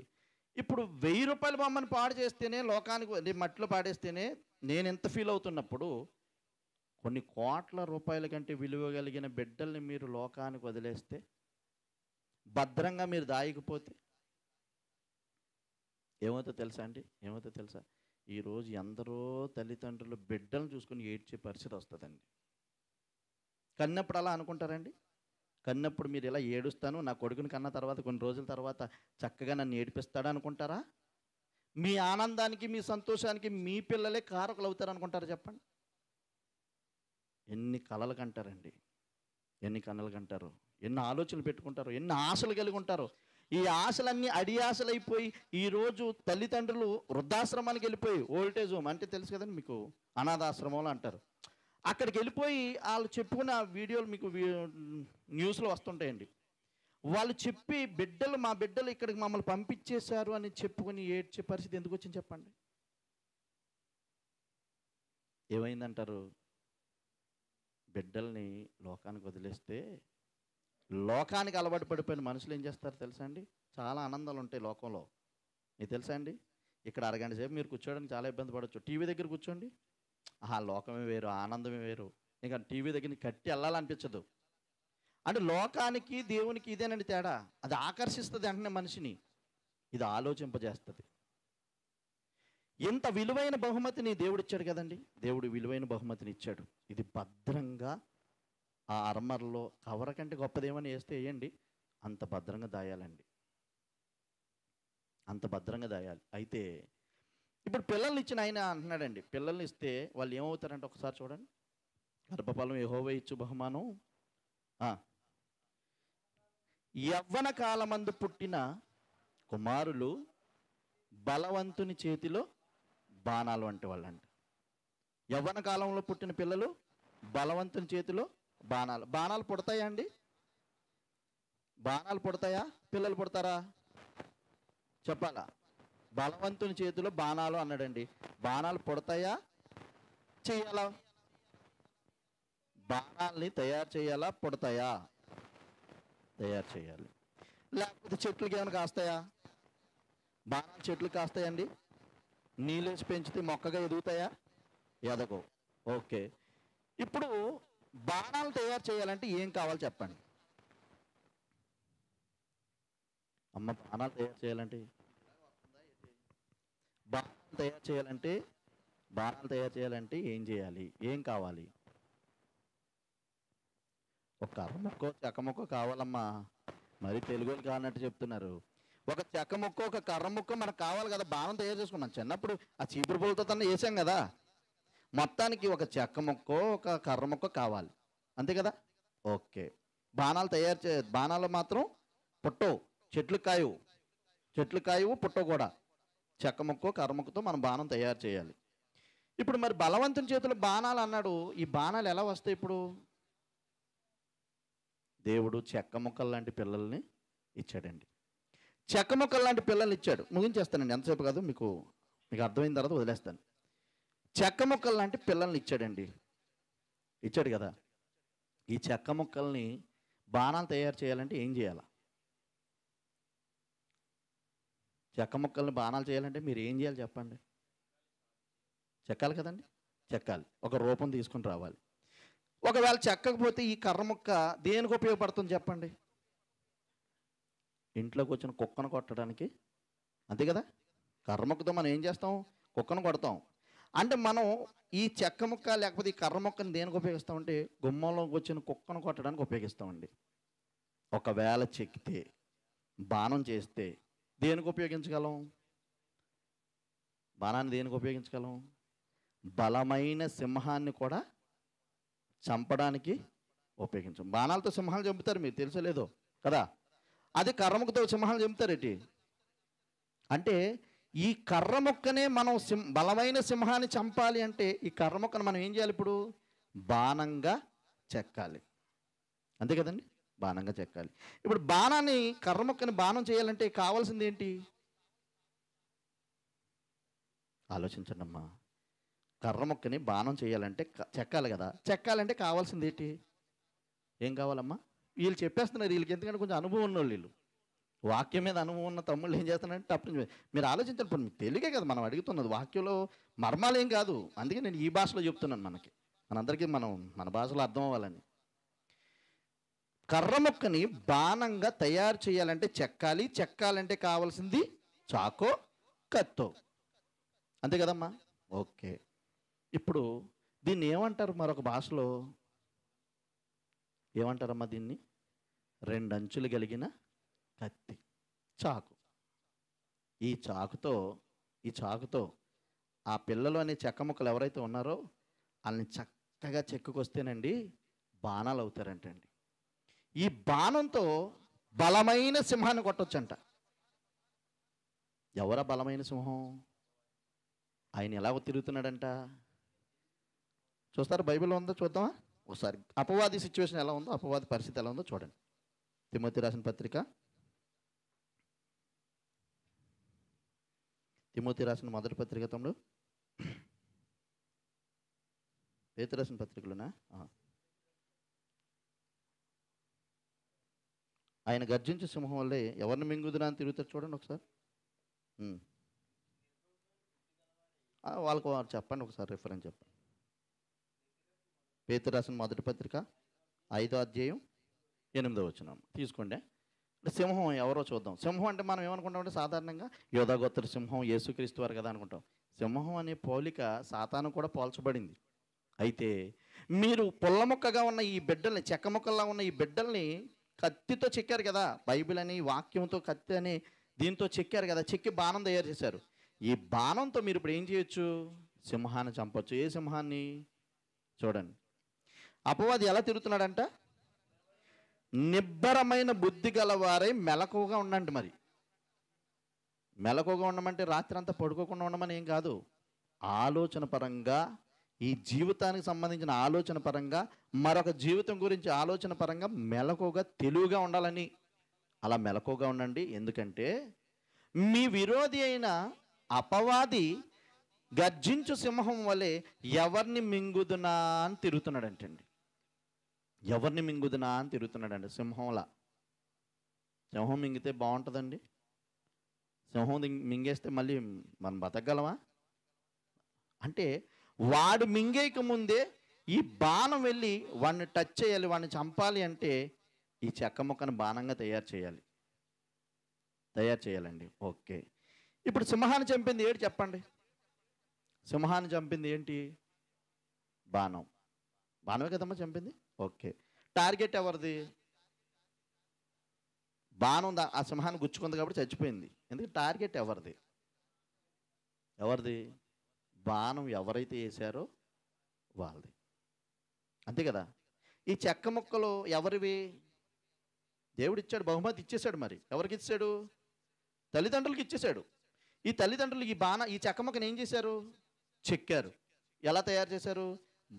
Speaker 1: ఇప్పుడు వెయ్యి రూపాయలు బొమ్మను పాడు చేస్తేనే లోకానికి మట్టిలో పాడేస్తేనే నేను ఎంత ఫీల్ అవుతున్నప్పుడు కొన్ని కోట్ల రూపాయల కంటే విలువ కలిగిన బిడ్డల్ని మీరు లోకానికి వదిలేస్తే భద్రంగా మీరు దాయకపోతే ఏమవుతో తెలుసా అండి ఏమవుతో తెలుసా ఈరోజు ఎందరో తల్లిదండ్రులు బిడ్డలను చూసుకుని ఏడ్చే పరిస్థితి వస్తుందండి కన్నప్పుడు అలా అనుకుంటారండి కన్నప్పుడు మీరు ఇలా ఏడుస్తాను నా కొడుకుని కన్న తర్వాత కొన్ని రోజుల తర్వాత చక్కగా నన్ను ఏడిపిస్తాడు అనుకుంటారా మీ ఆనందానికి మీ సంతోషానికి మీ పిల్లలే కారకులు అవుతారు అనుకుంటారు చెప్పండి ఎన్ని కళలు కంటారండి ఎన్ని కళలు కంటారు ఎన్ని ఆలోచనలు పెట్టుకుంటారు ఎన్ని ఆశలు కలిగి ఉంటారు ఈ ఆశలన్నీ అడి ఆశలైపోయి ఈరోజు తల్లిదండ్రులు వృద్ధాశ్రమానికి వెళ్ళిపోయి ఓల్టేజ్ హోమ్ అంటే తెలుసు కదండి మీకు అనాథాశ్రమంలో అంటారు అక్కడికి వెళ్ళిపోయి వాళ్ళు చెప్పుకున్న వీడియోలు మీకు న్యూస్లో వస్తుంటాయండి వాళ్ళు చెప్పి బిడ్డలు మా బిడ్డలు ఇక్కడికి మమ్మల్ని పంపించేశారు అని చెప్పుకుని ఏడ్చే పరిస్థితి ఎందుకు వచ్చింది చెప్పండి ఏమైందంటారు బిడ్డల్ని లోకానికి వదిలేస్తే లోకానికి అలవాటు పడిపోయిన మనుషులు ఏం చేస్తారు తెలుసా అండి చాలా ఆనందాలు ఉంటాయి లోకంలో మీకు తెలుసా అండి ఇక్కడ అరగంట సేపు మీరు కూర్చోడానికి చాలా ఇబ్బంది పడవచ్చు టీవీ దగ్గర కూర్చోండి ఆ లోకమే వేరు ఆనందమే వేరు ఇంకా టీవీ దగ్గర కట్టి వెళ్ళాలనిపించదు అంటే లోకానికి దేవునికి ఇదేనండి తేడా అది ఆకర్షిస్తుంది అంటనే మనిషిని ఇది ఆలోచింపజేస్తుంది ఇంత విలువైన బహుమతిని దేవుడు ఇచ్చాడు కదండి దేవుడు విలువైన బహుమతిని ఇచ్చాడు ఇది భద్రంగా ఆ అర్మర్లో కవర కంటే గొప్పదేమని వేస్తే వేయండి అంత భద్రంగా దాయాలండి అంత భద్రంగా దాయాలి అయితే ఇప్పుడు పిల్లల్ని ఇచ్చిన ఆయన అంటున్నాడండి పిల్లల్ని ఇస్తే వాళ్ళు ఏమవుతారంటే ఒకసారి చూడండి గర్భఫలం ఏహోవే ఇచ్చు బహుమానం యవ్వన కాలమందు పుట్టిన కుమారులు బలవంతుని చేతిలో బాణాలు వంటి వాళ్ళంట యవ్వన కాలంలో పుట్టిన పిల్లలు బలవంతుని చేతిలో బాణాలు బాణాలు పుడతాయా అండి బాణాలు పుడతాయా పిల్లలు పుడతారా చెప్పాలా బలవంతుని చేతిలో బాణాలు అన్నాడండి బాణాలు పుడతాయా చేయాలా బాణాలని తయారు చేయాలా పుడతాయా తయారు చేయాలి లేకపోతే చెట్లకి ఏమైనా కాస్తాయా బాణాలు చెట్లు కాస్తాయండి నీళ్ళేసి పెంచితే మొక్కగా ఎదుగుతాయా ఎదగవు ఓకే ఇప్పుడు బాణాలు తయారు చేయాలంటే ఏం కావాలి చెప్పండి అమ్మ బాణాలు తయారు చేయాలంటే బాణం తయారు చేయాలంటే బాణాలు తయారు చేయాలంటే ఏం చేయాలి ఏం కావాలి ఒక కర్రముక్కో ముక్క కావాలమ్మా మరి తెలుగులు కానట్టు చెప్తున్నారు ఒక చెక్కముక్క ఒక కర్రముక్క మనకు కావాలి కదా బాణం తయారు చేసుకున్నాం చిన్నప్పుడు ఆ చీపురు పుల్లతో తన వేసాం కదా మొత్తానికి ఒక చెక్క ముక్క ఒక కర్ర ముక్క కావాలి అంతే కదా ఓకే బాణాలు తయారు చే బాణాలు మాత్రం పుట్టవు చెట్లు కాయవు చెట్లు కాయవు పుట్టవు కూడా చెక్కముక్కో కర్మకుతో మనం బాణం తయారు చేయాలి ఇప్పుడు మరి బలవంతుని చేతిలో బాణాలు అన్నాడు ఈ బాణాలు ఎలా వస్తాయి ఇప్పుడు దేవుడు చెక్క ముక్కలు లాంటి పిల్లల్ని ఇచ్చాడండి చెక్క ముక్కలు లాంటి పిల్లల్ని ఇచ్చాడు ముగించేస్తానండి ఎంతసేపు కాదు మీకు మీకు అర్థమైన తర్వాత వదిలేస్తాను చెక్క ముక్కలు లాంటి పిల్లల్ని ఇచ్చాడండి ఇచ్చాడు కదా ఈ చెక్క ముక్కల్ని బాణాలు తయారు చేయాలంటే ఏం చేయాలా చెక్క ముక్కల్ని బాణాలు చేయాలంటే మీరు ఏం చేయాలి చెప్పండి చెక్కాలి కదండి చెక్కాలి ఒక రూపం తీసుకుని రావాలి ఒకవేళ చెక్కకపోతే ఈ కర్ర ముక్క దేనికి ఉపయోగపడుతుంది చెప్పండి ఇంట్లోకి వచ్చిన కుక్కను కొట్టడానికి అంతే కదా కర్ర మనం ఏం చేస్తాం కుక్కను కొడతాం అంటే మనం ఈ చెక్క ముక్క లేకపోతే ఈ కర్ర ముక్కని దేనికి ఉపయోగిస్తామంటే గుమ్మంలోకి వచ్చిన కుక్కను కొట్టడానికి ఉపయోగిస్తామండి ఒకవేళ చెక్కితే బాణం చేస్తే దేనికి ఉపయోగించగలం బాణాన్ని దేనికి ఉపయోగించగలం బలమైన సింహాన్ని కూడా చంపడానికి ఉపయోగించం బాణాలతో సింహాలు చంపుతారు మీరు తెలుసలేదు కదా అది కర్రముక్కతో సింహాలు చంపుతారేటి అంటే ఈ కర్రముక్కనే మనం సింహ బలమైన సింహాన్ని చంపాలి అంటే ఈ కర్రముక్కను మనం ఏం చేయాలి ఇప్పుడు బాణంగా చెక్కాలి అంతే కదండి బాణంగా చెక్కాలి ఇప్పుడు బాణాన్ని కర్ర మొక్కని బాణం చేయాలంటే కావాల్సింది ఏంటి ఆలోచించండి అమ్మా కర్ర మొక్కని బాణం చేయాలంటే చెక్కాలి కదా చెక్కాలంటే కావాల్సింది ఏంటి ఏం కావాలమ్మా వీళ్ళు చెప్పేస్తున్నారు వీళ్ళకి ఎందుకంటే కొంచెం అనుభవం ఉన్న వీళ్ళు వాక్యం మీద అనుభవం ఉన్న తమ్ముళ్ళు ఏం చేస్తున్నారంటే తప్పించి మీరు ఆలోచించినప్పుడు ఇప్పుడు మీకు కదా మనం అడుగుతున్నది వాక్యంలో మర్మాలేం కాదు అందుకే నేను ఈ భాషలో చెప్తున్నాను మనకి మనందరికీ మనం మన భాషలో అర్థం అవ్వాలని కర్ర ముక్కని బాణంగా తయారు చేయాలంటే చెక్కాలి చెక్కాలంటే కావాల్సింది చాకో కత్తో అంతే కదమ్మా ఓకే ఇప్పుడు దీన్ని ఏమంటారు మరొక భాషలో ఏమంటారమ్మా దీన్ని రెండు అంచులు కలిగిన కత్తి చాకు ఈ చాకుతో ఈ చాకుతో ఆ పిల్లలు అనే చెక్క ముక్కలు ఎవరైతే ఉన్నారో వాళ్ళని చక్కగా చెక్కుకొస్తేనండి బాణాలు అవుతారంటండి ఈ బాణంతో బలమైన సింహాన్ని కొట్టొచ్చంట ఎవరా బలమైన సింహం ఆయన ఎలా తిరుగుతున్నాడంట చూస్తారు బైబిల్లో ఉందో చూద్దామా ఒకసారి అపవాది సిచ్యువేషన్ ఎలా ఉందో అపవాది పరిస్థితి ఎలా ఉందో చూడండి తిమ్మతి రాసిన పత్రిక తిమోతి రాసిన మొదటి పత్రిక తమ్ముడు పేతి రాసిన పత్రికలోనా ఆయన గర్జించే సింహం వల్లే ఎవరిని మింగుదురా అని తిరుగుతారు చూడండి ఒకసారి వాళ్ళకు చెప్పండి ఒకసారి రిఫరెన్స్ చెప్పండి పేతు రాసిన మొదటి పత్రిక ఐదో అధ్యాయం ఎనిమిదో వచ్చినాం తీసుకోండి సింహం ఎవరో చూద్దాం సింహం అంటే మనం ఏమనుకుంటామంటే సాధారణంగా యోధాగోత్ర సింహం యేసుక్రీస్తు వారు కదా అనుకుంటాం సింహం అనే పోలిక సాతాను కూడా పోల్చబడింది అయితే మీరు పుల్ల మొక్కగా ఉన్న ఈ బిడ్డల్ని చెక్క మొక్కల్లా ఉన్న ఈ బిడ్డల్ని కత్తితో చెక్కారు కదా బైబిల్ అని వాక్యంతో కత్తి అని దీంతో చెక్కారు కదా చెక్కి బాణం తయారు చేశారు ఈ బాణంతో మీరు ఇప్పుడు ఏం చేయొచ్చు సింహాన్ని చంపొచ్చు ఏ సింహాన్ని చూడండి అపవాది ఎలా తిరుగుతున్నాడంట నిబ్బరమైన బుద్ధి గలవారై మెలకువగా ఉండండి మరి మెలకువగా ఉండమంటే రాత్రి అంతా పడుకోకుండా ఉండమని ఏం కాదు ఆలోచన పరంగా ఈ జీవితానికి సంబంధించిన ఆలోచన పరంగా మరొక జీవితం గురించి ఆలోచన పరంగా మెలకుగా తెలివిగా ఉండాలని అలా మెలకుగా ఉండండి ఎందుకంటే మీ విరోధి అయిన అపవాది గర్జించు సింహం వలె ఎవరిని మింగుదునా అని తిరుగుతున్నాడంటండి ఎవరిని మింగుదునా అని తిరుగుతున్నాడండి సింహంలా సింహం మింగితే బాగుంటుందండి సింహం మింగేస్తే మళ్ళీ మనం బతకగలమా అంటే వాడు మింగేక ముందే ఈ బాణం వెళ్ళి వాడిని టచ్ చేయాలి వాడిని చంపాలి అంటే ఈ చెక్క మొక్కను బాణంగా తయారు చేయాలి తయారు చేయాలండి ఓకే ఇప్పుడు సింహాన్ని చంపింది ఏంటి చెప్పండి సింహాన్ని చంపింది ఏంటి బాణం బాణమే కదమ్మా చంపింది ఓకే టార్గెట్ ఎవరిది బాణం ఆ సింహాన్ని గుచ్చుకుంది కాబట్టి చచ్చిపోయింది ఎందుకంటే టార్గెట్ ఎవరిది ఎవరిది బాణం ఎవరైతే వేశారో వాళ్ళది అంతే కదా ఈ చెక్క ముక్కలు ఎవరివి దేవుడిచ్చాడు బహుమతి ఇచ్చేశాడు మరి ఎవరికి ఇచ్చాడు తల్లిదండ్రులకి ఇచ్చేశాడు ఈ తల్లిదండ్రులు ఈ బాణ ఈ చెక్క ముక్కను ఏం చేశారు చెక్కారు ఎలా తయారు చేశారు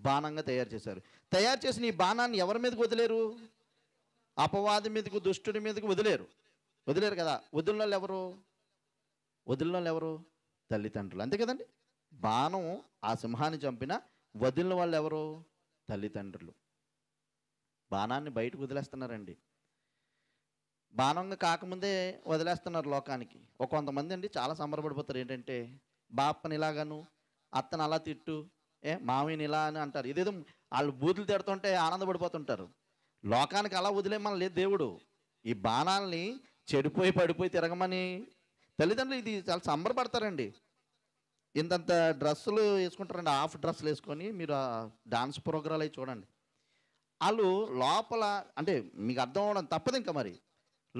Speaker 1: బాణంగా తయారు చేశారు తయారు చేసిన ఈ బాణాన్ని ఎవరి మీదకి వదిలేరు అపవాది మీదకు దుష్టుడి మీదకు వదిలేరు వదిలేరు కదా వదిలిన ఎవరు వదిలిన ఎవరు తల్లిదండ్రులు అంతే కదండి బాణం ఆ సింహాన్ని చంపిన వదిలిన వాళ్ళు ఎవరు తల్లిదండ్రులు బాణాన్ని బయటకు వదిలేస్తున్నారండి బాణంగా కాకముందే వదిలేస్తున్నారు లోకానికి ఒక కొంతమంది అండి చాలా సంబరపడిపోతారు ఏంటంటే బాపని ఇలాగను అత్తను అలా తిట్టు ఏ మామిని ఇలా అని అంటారు ఇదేదో వాళ్ళు బూతులు తిడుతుంటే ఆనందపడిపోతుంటారు లోకానికి అలా వదిలేమని లేదు దేవుడు ఈ బాణాలని చెడిపోయి పడిపోయి తిరగమని తల్లిదండ్రులు ఇది చాలా సంబరపడతారండి ఇంతంత డ్రెస్సులు వేసుకుంటారండి హాఫ్ డ్రెస్సులు వేసుకొని మీరు డాన్స్ ప్రోగ్రాలు అవి చూడండి వాళ్ళు లోపల అంటే మీకు అర్థం అవడం తప్పదు ఇంకా మరి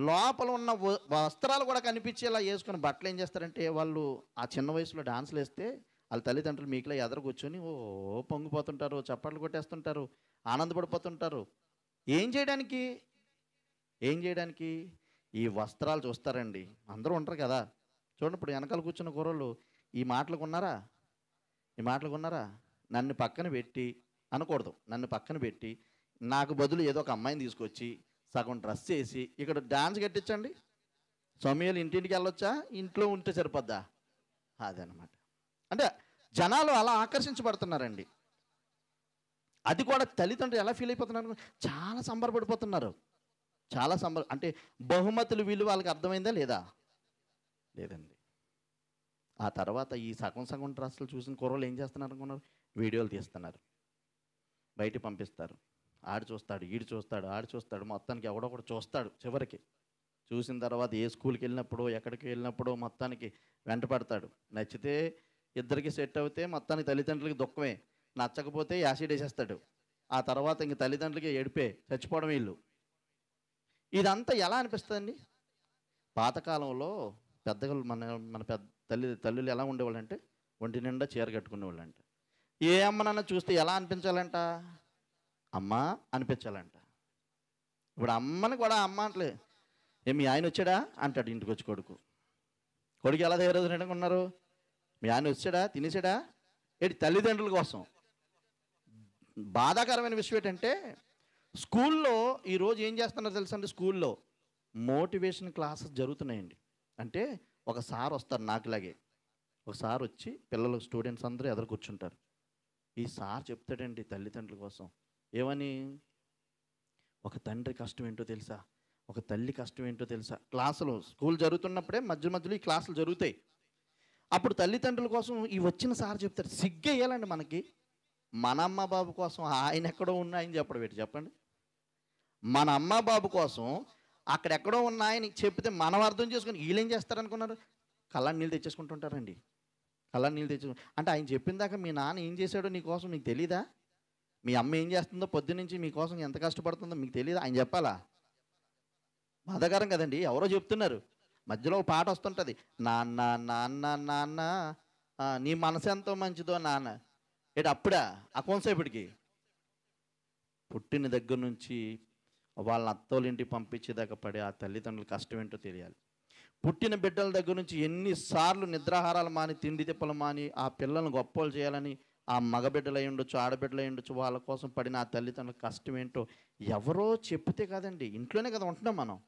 Speaker 1: లోపల ఉన్న వస్త్రాలు కూడా కనిపించేలా వేసుకుని బట్టలు ఏం చేస్తారంటే వాళ్ళు ఆ చిన్న వయసులో డాన్సులు వేస్తే వాళ్ళ తల్లిదండ్రులు మీకులా ఎదురు కూర్చొని ఓ పొంగిపోతుంటారు చప్పట్లు కొట్టేస్తుంటారు ఆనందపడిపోతుంటారు ఏం చేయడానికి ఏం చేయడానికి ఈ వస్త్రాలు చూస్తారండి అందరూ ఉంటారు కదా చూడండి ఇప్పుడు వెనకాల కూర్చున్న కూరలు ఈ మాటలకు ఉన్నారా ఈ మాటలకు ఉన్నారా నన్ను పక్కన పెట్టి అనకూడదు నన్ను పక్కన పెట్టి నాకు బదులు ఏదో ఒక అమ్మాయిని తీసుకొచ్చి సగం డ్రెస్ చేసి ఇక్కడ డాన్స్ కట్టించండి సమయాలు ఇంటింటికి వెళ్ళొచ్చా ఇంట్లో ఉంటే సరిపోద్దా అదనమాట అంటే జనాలు అలా ఆకర్షించబడుతున్నారండి అది కూడా తల్లిదండ్రులు ఎలా ఫీల్ అయిపోతున్నారు చాలా సంబరపడిపోతున్నారు చాలా సంబర అంటే బహుమతులు వీళ్ళు వాళ్ళకి అర్థమైందా లేదా లేదండి ఆ తర్వాత ఈ సగం సగం డ్రస్సులు చూసిన కుర్రలు ఏం చేస్తున్నారు అనుకున్నారు వీడియోలు తీస్తున్నారు బయట పంపిస్తారు ఆడు చూస్తాడు ఈడు చూస్తాడు ఆడు చూస్తాడు మొత్తానికి ఒకటి చూస్తాడు చివరికి చూసిన తర్వాత ఏ స్కూల్కి వెళ్ళినప్పుడు ఎక్కడికి వెళ్ళినప్పుడు మొత్తానికి వెంట పడతాడు నచ్చితే ఇద్దరికి సెట్ అవుతే మొత్తానికి తల్లిదండ్రులకి దుఃఖమే నచ్చకపోతే యాసిడ్ వేసేస్తాడు ఆ తర్వాత ఇంక తల్లిదండ్రులకి ఏడిపే చచ్చిపోవడం వీళ్ళు ఇదంతా ఎలా అనిపిస్తుందండి పాతకాలంలో పెద్దగా మన మన పెద్ద తల్లి తల్లులు ఎలా ఉండేవాళ్ళంటే ఒంటి నిండా చీర కట్టుకునేవాళ్ళంట ఏ అమ్మనన్నా చూస్తే ఎలా అనిపించాలంట అమ్మ అనిపించాలంట ఇప్పుడు అమ్మని కూడా అమ్మ అంటలే ఏ మీ ఆయన వచ్చాడా అంటాడు ఇంటికి వచ్చి కొడుకు కొడుకు ఎలా తయారవుతున్నట్టుగా ఉన్నారు మీ ఆయన వచ్చాడా తినేసాడా ఏంటి తల్లిదండ్రుల కోసం బాధాకరమైన విషయం ఏంటంటే స్కూల్లో ఈరోజు ఏం చేస్తున్నారు తెలుసండి స్కూల్లో మోటివేషన్ క్లాసెస్ జరుగుతున్నాయండి అంటే ఒక సార్ వస్తారు నాకులాగే ఒక సార్ వచ్చి పిల్లలు స్టూడెంట్స్ అందరూ ఎదురు కూర్చుంటారు ఈ సార్ చెప్తాడండి తల్లిదండ్రుల కోసం ఏమని ఒక తండ్రి కష్టం ఏంటో తెలుసా ఒక తల్లి కష్టం ఏంటో తెలుసా క్లాసులు స్కూల్ జరుగుతున్నప్పుడే మధ్య మధ్యలో ఈ క్లాసులు జరుగుతాయి అప్పుడు తల్లిదండ్రుల కోసం ఈ వచ్చిన సార్ చెప్తారు సిగ్గేయాలండి మనకి మన అమ్మ బాబు కోసం ఆయన ఎక్కడో ఉన్నాయని చెప్పడం పెట్టి చెప్పండి మన అమ్మ బాబు కోసం అక్కడెక్కడో ఉన్నాయని చెప్తే మనం అర్థం చేసుకుని వీళ్ళేం చేస్తారనుకున్నారు కళ్ళ నీళ్ళు తెచ్చేసుకుంటుంటారండి కళ్ళ నీళ్ళు తెచ్చుకుంటారు అంటే ఆయన చెప్పిన దాకా మీ నాన్న ఏం చేశాడో నీకోసం నీకు తెలీదా మీ అమ్మ ఏం చేస్తుందో నుంచి మీకోసం ఎంత కష్టపడుతుందో మీకు తెలీదా ఆయన చెప్పాలా బాధాకరం కదండి ఎవరో చెప్తున్నారు మధ్యలో ఒక పాట వస్తుంటుంది నాన్న నాన్న నాన్న నీ మనసు ఎంతో మంచిదో నాన్న ఏడు అప్పుడా ఆ పుట్టిన దగ్గర నుంచి వాళ్ళ అత్తోలింటికి పంపించేదాకా పడే ఆ తల్లిదండ్రులు కష్టం ఏంటో తెలియాలి పుట్టిన బిడ్డల దగ్గర నుంచి ఎన్నిసార్లు నిద్రాహారాలు మాని తిండి తిప్పలు మాని ఆ పిల్లలను గొప్పలు చేయాలని ఆ మగబిడ్డలు అయి ఉండొచ్చు ఆడబిడ్డలు అయి ఉండొచ్చు వాళ్ళ కోసం పడిన ఆ తల్లిదండ్రుల కష్టం ఏంటో ఎవరో చెప్తే కదండి ఇంట్లోనే కదా ఉంటున్నాం మనం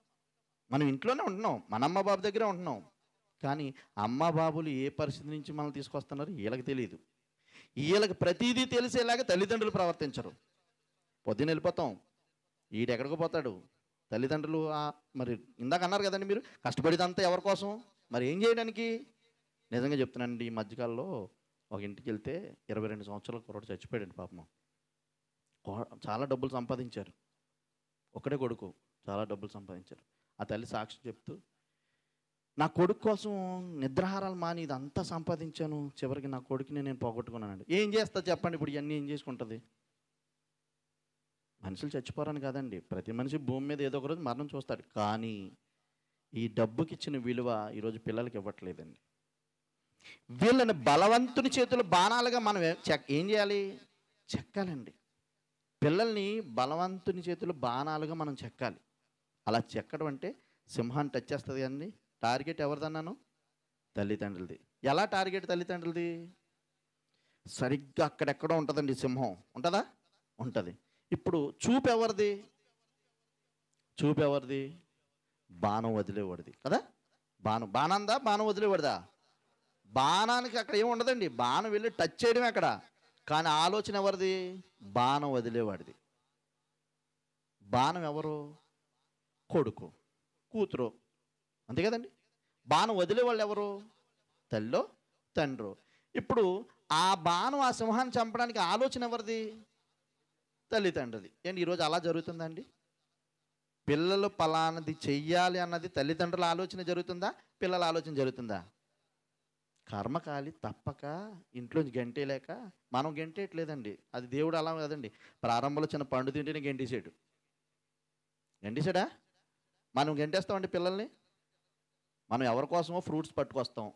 Speaker 1: మనం ఇంట్లోనే ఉంటున్నాం మన అమ్మ బాబు దగ్గరే ఉంటున్నాం కానీ అమ్మ బాబులు ఏ పరిస్థితి నుంచి మనల్ని తీసుకొస్తున్నారు వీళ్ళకి తెలియదు వీళ్ళకి ప్రతిదీ తెలిసేలాగా తల్లిదండ్రులు ప్రవర్తించరు పొద్దున వెళ్ళిపోతాం వీడు ఎక్కడికి పోతాడు తల్లిదండ్రులు మరి ఇందాక అన్నారు కదండి మీరు కష్టపడేదంతా ఎవరి కోసం మరి ఏం చేయడానికి నిజంగా చెప్తున్నానండి ఈ మధ్యకాలంలో ఒక ఇంటికి వెళ్తే ఇరవై రెండు సంవత్సరాల కొరడు చచ్చిపోయాడు పాపం చాలా డబ్బులు సంపాదించారు ఒకటే కొడుకు చాలా డబ్బులు సంపాదించారు ఆ తల్లి సాక్షి చెప్తూ నా కొడుకు కోసం నిద్రాహారాలు మాని ఇదంతా సంపాదించాను చివరికి నా కొడుకుని నేను పోగొట్టుకున్నానండి ఏం చేస్తా చెప్పండి ఇప్పుడు ఇవన్నీ ఏం చేసుకుంటుంది మనుషులు చచ్చిపోరాను కాదండి ప్రతి మనిషి భూమి మీద ఏదో ఒక రోజు మరణం చూస్తాడు కానీ ఈ డబ్బుకి ఇచ్చిన విలువ ఈరోజు పిల్లలకి ఇవ్వట్లేదండి వీళ్ళని బలవంతుని చేతులు బాణాలుగా మనం ఏం చేయాలి చెక్కాలండి పిల్లల్ని బలవంతుని చేతులు బాణాలుగా మనం చెక్కాలి అలా చెక్కడం అంటే సింహాన్ని టచ్ చేస్తుంది అండి టార్గెట్ ఎవరిదన్నాను తల్లిదండ్రులది ఎలా టార్గెట్ తల్లిదండ్రులది సరిగ్గా అక్కడెక్కడో ఉంటుందండి సింహం ఉంటుందా ఉంటుంది ఇప్పుడు చూపు ఎవరిది చూపు ఎవరిది బాణం వదిలేవాడిది కదా బాణం బాణందా బాణం వదిలేవాడిదా బాణానికి అక్కడ ఏమి ఉండదండి బాణం వెళ్ళి టచ్ చేయడమే అక్కడ కానీ ఆలోచన ఎవరిది బాణం వదిలేవాడిది బాణం ఎవరు కొడుకు కూతురు అంతే కదండి బాణం వదిలేవాళ్ళు ఎవరు తల్లో తండ్రు ఇప్పుడు ఆ బాణం ఆ సింహాన్ని చంపడానికి ఆలోచన ఎవరిది తల్లిదండ్రులు ఏంటి ఈరోజు అలా జరుగుతుందండి పిల్లలు పలానది చెయ్యాలి అన్నది తల్లిదండ్రుల ఆలోచన జరుగుతుందా పిల్లల ఆలోచన జరుగుతుందా కర్మకాలి తప్పక ఇంట్లో లేక మనం గంటేయట్లేదండి అది దేవుడు అలా కదండి ప్రారంభంలో చిన్న పండు తింటేనే గంటేసాడు గంటేశాడా మనం గంటేస్తామండి పిల్లల్ని మనం ఎవరి కోసమో ఫ్రూట్స్ పట్టుకొస్తాం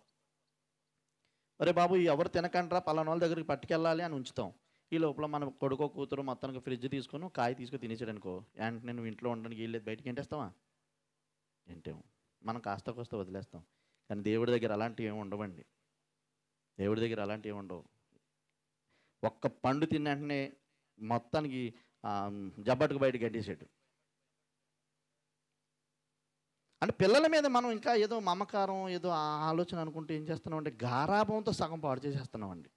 Speaker 1: అరే బాబు ఎవరు తినకండ్రా పలానా వాళ్ళ దగ్గరికి పట్టుకెళ్ళాలి అని ఉంచుతాం ఈ లోపల మన కొడుకో కూతురు మొత్తానికి ఫ్రిడ్జ్ తీసుకొని కాయ తీసుకొని తినేసాడనుకో వెంటనే నేను ఇంట్లో ఉండడానికి వీళ్ళేది బయటికి ఏంటేస్తావా ఏంటేమో మనం కాస్త కోస్త వదిలేస్తాం కానీ దేవుడి దగ్గర అలాంటివి ఏమి ఉండవండి దేవుడి దగ్గర అలాంటివి ఏమి ఉండవు ఒక్క పండు తిన్న వెంటనే మొత్తానికి జబ్బట్టుకు బయట గడ్డేసాడు అంటే పిల్లల మీద మనం ఇంకా ఏదో మమకారం ఏదో ఆలోచన అనుకుంటే ఏం చేస్తున్నాం అంటే గారాభంతో సగం పాడు చేసేస్తున్నాం అండి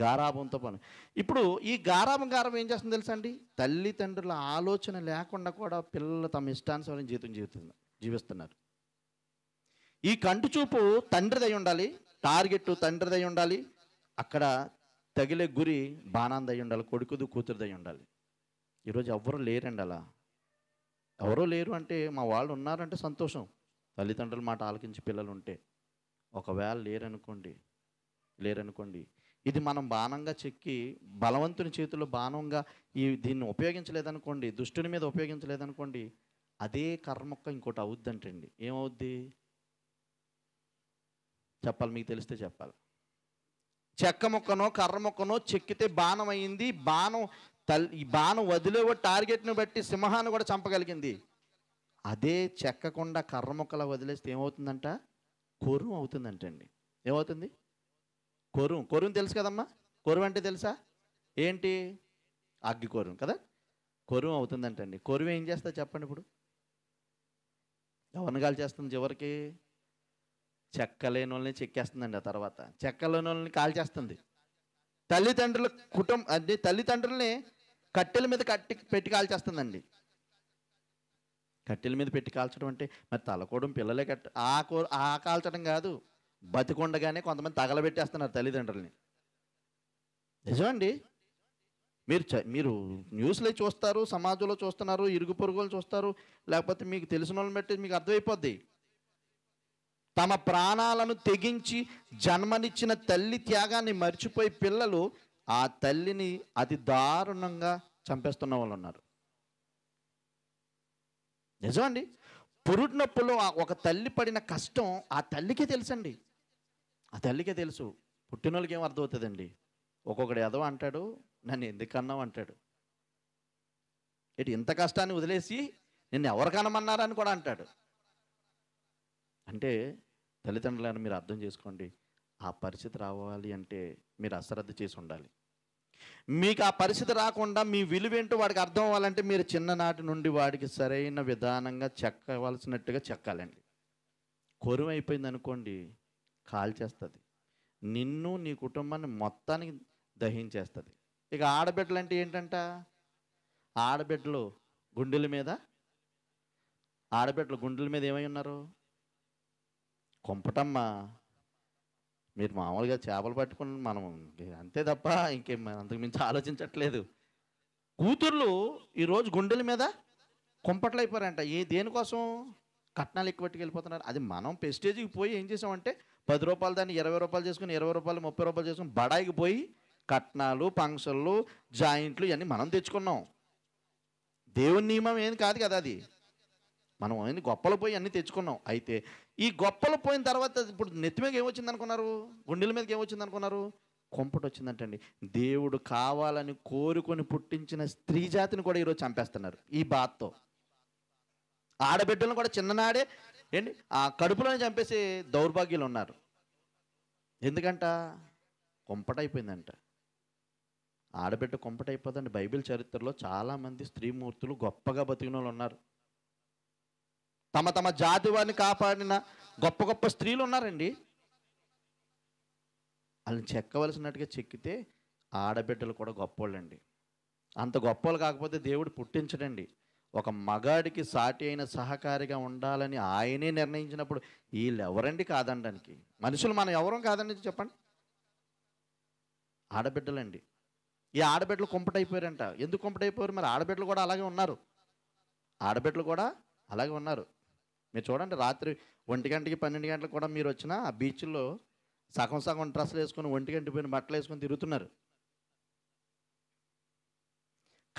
Speaker 1: గారాభంతో పని ఇప్పుడు ఈ గారాభం గారం ఏం చేస్తుంది తెలుసా అండి తల్లిదండ్రుల ఆలోచన లేకుండా కూడా పిల్లలు తమ ఇష్టానుసారం జీవితం జీవితం జీవిస్తున్నారు ఈ కంటి చూపు తండ్రిదై ఉండాలి టార్గెట్ తండ్రిదై ఉండాలి అక్కడ తగిలే గురి బాణాందై ఉండాలి కొడుకుది కూతురుదై ఉండాలి ఈరోజు ఎవ్వరూ లేరండి అలా ఎవరో లేరు అంటే మా వాళ్ళు ఉన్నారంటే సంతోషం తల్లిదండ్రుల మాట ఆలకించి పిల్లలు ఉంటే ఒకవేళ లేరనుకోండి లేరనుకోండి ఇది మనం బాణంగా చెక్కి బలవంతుని చేతిలో బాణంగా ఈ దీన్ని ఉపయోగించలేదనుకోండి దుష్టుని మీద ఉపయోగించలేదనుకోండి అదే కర్మొక్క ఇంకోటి అవుద్దంటండి ఏమవుద్ది చెప్పాలి మీకు తెలిస్తే చెప్పాలి చెక్క మొక్కనో కర్ర మొక్కనో చెక్కితే బాణం అయింది బాణం తల్ ఈ బాణం వదిలేవో టార్గెట్ను బట్టి సింహాన్ని కూడా చంపగలిగింది అదే చెక్కకుండా కర్ర మొక్కలా వదిలేస్తే ఏమవుతుందంట కొరు అవుతుందంటండి ఏమవుతుంది కొరుం కొరుం తెలుసు కదమ్మా కొరువు అంటే తెలుసా ఏంటి అగ్గి కొరువు కదా కొరువు అవుతుందంటండి కొరువు ఏం చేస్తా చెప్పండి ఇప్పుడు ఎవరిని చేస్తుంది చివరికి చెక్కలేని వాళ్ళని చెక్కేస్తుందండి ఆ తర్వాత చెక్కలేని వాళ్ళని కాల్ చేస్తుంది తల్లిదండ్రుల కుటుంబ అంటే తల్లిదండ్రుల్ని కట్టెల మీద కట్టి పెట్టి కాల్చేస్తుందండి కట్టెల మీద పెట్టి కాల్చడం అంటే మరి తలకోవడం పిల్లలే కట్ట ఆ కో ఆ కాల్చడం కాదు బతికుండగానే కొంతమంది తగలబెట్టేస్తున్నారు తల్లిదండ్రులని నిజమండి మీరు మీరు న్యూస్లో చూస్తారు సమాజంలో చూస్తున్నారు ఇరుగు పొరుగులు చూస్తారు లేకపోతే మీకు తెలిసిన వాళ్ళని బట్టి మీకు అర్థమైపోద్ది తమ ప్రాణాలను తెగించి జన్మనిచ్చిన తల్లి త్యాగాన్ని మర్చిపోయి పిల్లలు ఆ తల్లిని అతి దారుణంగా చంపేస్తున్న వాళ్ళు ఉన్నారు నిజమండి పురుటినొప్పులో ఒక తల్లి పడిన కష్టం ఆ తల్లికే తెలుసండి ఆ తల్లికే తెలుసు పుట్టినోళ్ళకి ఏం అర్థమవుతుందండి ఒక్కొక్కడు ఎదవ అంటాడు నన్ను ఎందుకు అన్నావు అంటాడు ఏంటి ఇంత కష్టాన్ని వదిలేసి నిన్ను ఎవరు కనమన్నారని కూడా అంటాడు అంటే తల్లిదండ్రులను మీరు అర్థం చేసుకోండి ఆ పరిస్థితి రావాలి అంటే మీరు అశ్రద్ధ చేసి ఉండాలి మీకు ఆ పరిస్థితి రాకుండా మీ విలువేంటో వాడికి అర్థం అవ్వాలంటే మీరు చిన్ననాటి నుండి వాడికి సరైన విధానంగా చెక్కవలసినట్టుగా చెక్కాలండి కొరువైపోయింది అనుకోండి కాల్చేస్తుంది నిన్ను నీ కుటుంబాన్ని మొత్తానికి దహించేస్తుంది ఇక ఆడబిడ్డలు అంటే ఏంటంట ఆడబిడ్డలు గుండెల మీద ఆడబిడ్డలు గుండెల మీద ఏమై ఉన్నారు కొంపటమ్మా మీరు మామూలుగా చేపలు పట్టుకుని మనం అంతే తప్ప ఇంకేం అంతకు మించి ఆలోచించట్లేదు కూతుర్లు ఈరోజు గుండెల మీద కొంపట్లు అయిపోయారంట ఏ దేనికోసం కట్నాలు ఎక్కువ పట్టుకెళ్ళిపోతున్నారు అది మనం పెస్టేజ్కి పోయి ఏం చేసామంటే పది రూపాయలు దాన్ని ఇరవై రూపాయలు చేసుకుని ఇరవై రూపాయలు ముప్పై రూపాయలు చేసుకుని బడాయికి పోయి కట్నాలు పంక్షన్లు జాయింట్లు ఇవన్నీ మనం తెచ్చుకున్నాం దేవుని నియమం ఏం కాదు కదా అది మనం అన్ని గొప్పలు పోయి అన్నీ తెచ్చుకున్నాం అయితే ఈ గొప్పలు పోయిన తర్వాత ఇప్పుడు నెత్తి మీద ఏమొచ్చింది అనుకున్నారు గుండెల మీదకి ఏమొచ్చింది అనుకున్నారు కొంపటి వచ్చిందంటండి దేవుడు కావాలని కోరుకొని పుట్టించిన స్త్రీ జాతిని కూడా ఈరోజు చంపేస్తున్నారు ఈ బాత్తో ఆడబిడ్డలను కూడా చిన్ననాడే ఏంటి ఆ కడుపులోనే చంపేసి దౌర్భాగ్యులు ఉన్నారు ఎందుకంట కొంపటైపోయిందంట ఆడబిడ్డ కొంపటైపోదండి బైబిల్ చరిత్రలో చాలామంది స్త్రీమూర్తులు గొప్పగా బతికిన వాళ్ళు ఉన్నారు తమ తమ జాతి వారిని కాపాడిన గొప్ప గొప్ప స్త్రీలు ఉన్నారండి వాళ్ళని చెక్కవలసినట్టుగా చెక్కితే ఆడబిడ్డలు కూడా గొప్పవాళ్ళండి అంత గొప్పలు కాకపోతే దేవుడు పుట్టించడండి ఒక మగాడికి సాటి అయిన సహకారిగా ఉండాలని ఆయనే నిర్ణయించినప్పుడు వీళ్ళు ఎవరండి కాదనడానికి మనుషులు మనం ఎవరం కాదండి చెప్పండి ఆడబిడ్డలండి ఈ ఆడబిడ్డలు కుంపటైపోయారంట ఎందుకు కుంపటైపోయారు మరి ఆడబిడ్డలు కూడా అలాగే ఉన్నారు ఆడబిడ్డలు కూడా అలాగే ఉన్నారు మీరు చూడండి రాత్రి ఒంటి గంటకి పన్నెండు గంటలకు కూడా మీరు వచ్చిన ఆ బీచ్లో సగం సగం డ్రెస్సులు వేసుకొని ఒంటి గంట పోయిన బట్టలు వేసుకొని తిరుగుతున్నారు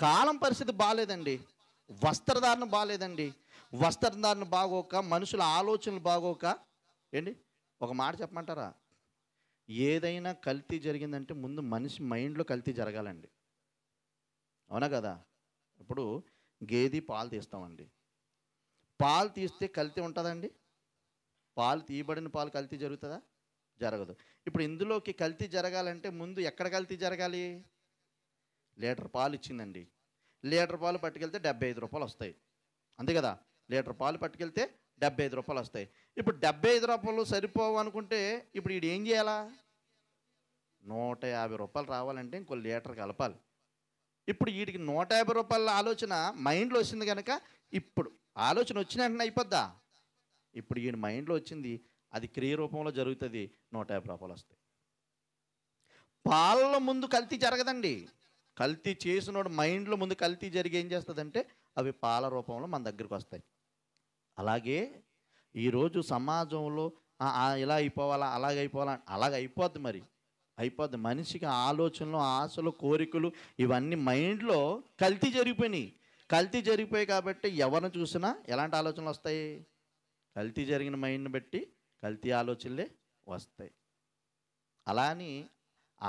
Speaker 1: కాలం పరిస్థితి బాగాలేదండి వస్త్రధారణ బాగాలేదండి వస్త్రధారణ బాగోక మనుషుల ఆలోచనలు బాగోక ఏంటి ఒక మాట చెప్పమంటారా ఏదైనా కల్తీ జరిగిందంటే ముందు మనిషి మైండ్లో కల్తీ జరగాలండి అవునా కదా ఇప్పుడు గేది పాలు తీస్తామండి పాలు తీస్తే కల్తీ ఉంటుందండి పాలు తీయబడిన పాలు కల్తీ జరుగుతుందా జరగదు ఇప్పుడు ఇందులోకి కల్తీ జరగాలంటే ముందు ఎక్కడ కల్తీ జరగాలి లీటర్ పాలు ఇచ్చిందండి లీటర్ పాలు పట్టుకెళ్తే డెబ్బై ఐదు రూపాయలు వస్తాయి అంతే కదా లీటర్ పాలు పట్టుకెళ్తే డెబ్బై ఐదు రూపాయలు వస్తాయి ఇప్పుడు డెబ్బై ఐదు రూపాయలు సరిపోవు అనుకుంటే ఇప్పుడు ఈడు ఏం చేయాలా నూట యాభై రూపాయలు రావాలంటే ఇంకో లీటర్ కలపాలి ఇప్పుడు వీడికి నూట యాభై రూపాయల ఆలోచన మైండ్లో వచ్చింది కనుక ఇప్పుడు ఆలోచన వచ్చిన వెంటనే అయిపోద్దా ఇప్పుడు ఈయన మైండ్లో వచ్చింది అది క్రియ రూపంలో జరుగుతుంది నూట యాభై రూపాయలు వస్తాయి పాలలో ముందు కల్తీ జరగదండి కల్తీ వాడు మైండ్లో ముందు కల్తీ జరిగి ఏం చేస్తుందంటే అవి పాల రూపంలో మన దగ్గరికి వస్తాయి అలాగే ఈరోజు సమాజంలో ఇలా అయిపోవాలా అలాగ అయిపోవాలా అలాగ మరి అయిపోద్ది మనిషికి ఆలోచనలు ఆశలు కోరికలు ఇవన్నీ మైండ్లో కల్తీ జరిగిపోయినాయి కల్తీ జరిగిపోయి కాబట్టి ఎవరిని చూసినా ఎలాంటి ఆలోచనలు వస్తాయి కల్తీ జరిగిన మైండ్ని బట్టి కల్తీ ఆలోచనలే వస్తాయి అలా అని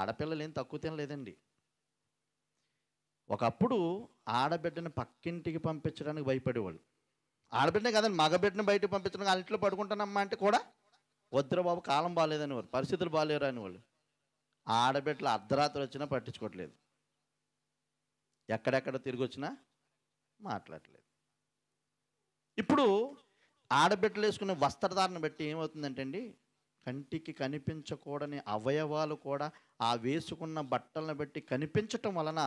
Speaker 1: ఆడపిల్లలు ఏం తక్కువ తినలేదండి ఒకప్పుడు ఆడబిడ్డను పక్కింటికి పంపించడానికి భయపడేవాళ్ళు ఆడబిడ్డనే కాదని మగబిడ్డను బయటకు పంపించడానికి వాళ్ళ ఇంట్లో పడుకుంటానమ్మా అంటే కూడా వద్దరు బాబు కాలం బాగాలేదని వాళ్ళు పరిస్థితులు బాగాలేరు అని వాళ్ళు ఆడబిడ్డలు అర్ధరాత్రి వచ్చినా పట్టించుకోవట్లేదు ఎక్కడెక్కడ తిరిగి వచ్చినా మాట్లాడలేదు ఇప్పుడు ఆడబిడ్డలు వేసుకునే వస్త్రధారణ బట్టి ఏమవుతుందంటే అండి కంటికి కనిపించకూడని అవయవాలు కూడా ఆ వేసుకున్న బట్టలను బట్టి కనిపించటం వలన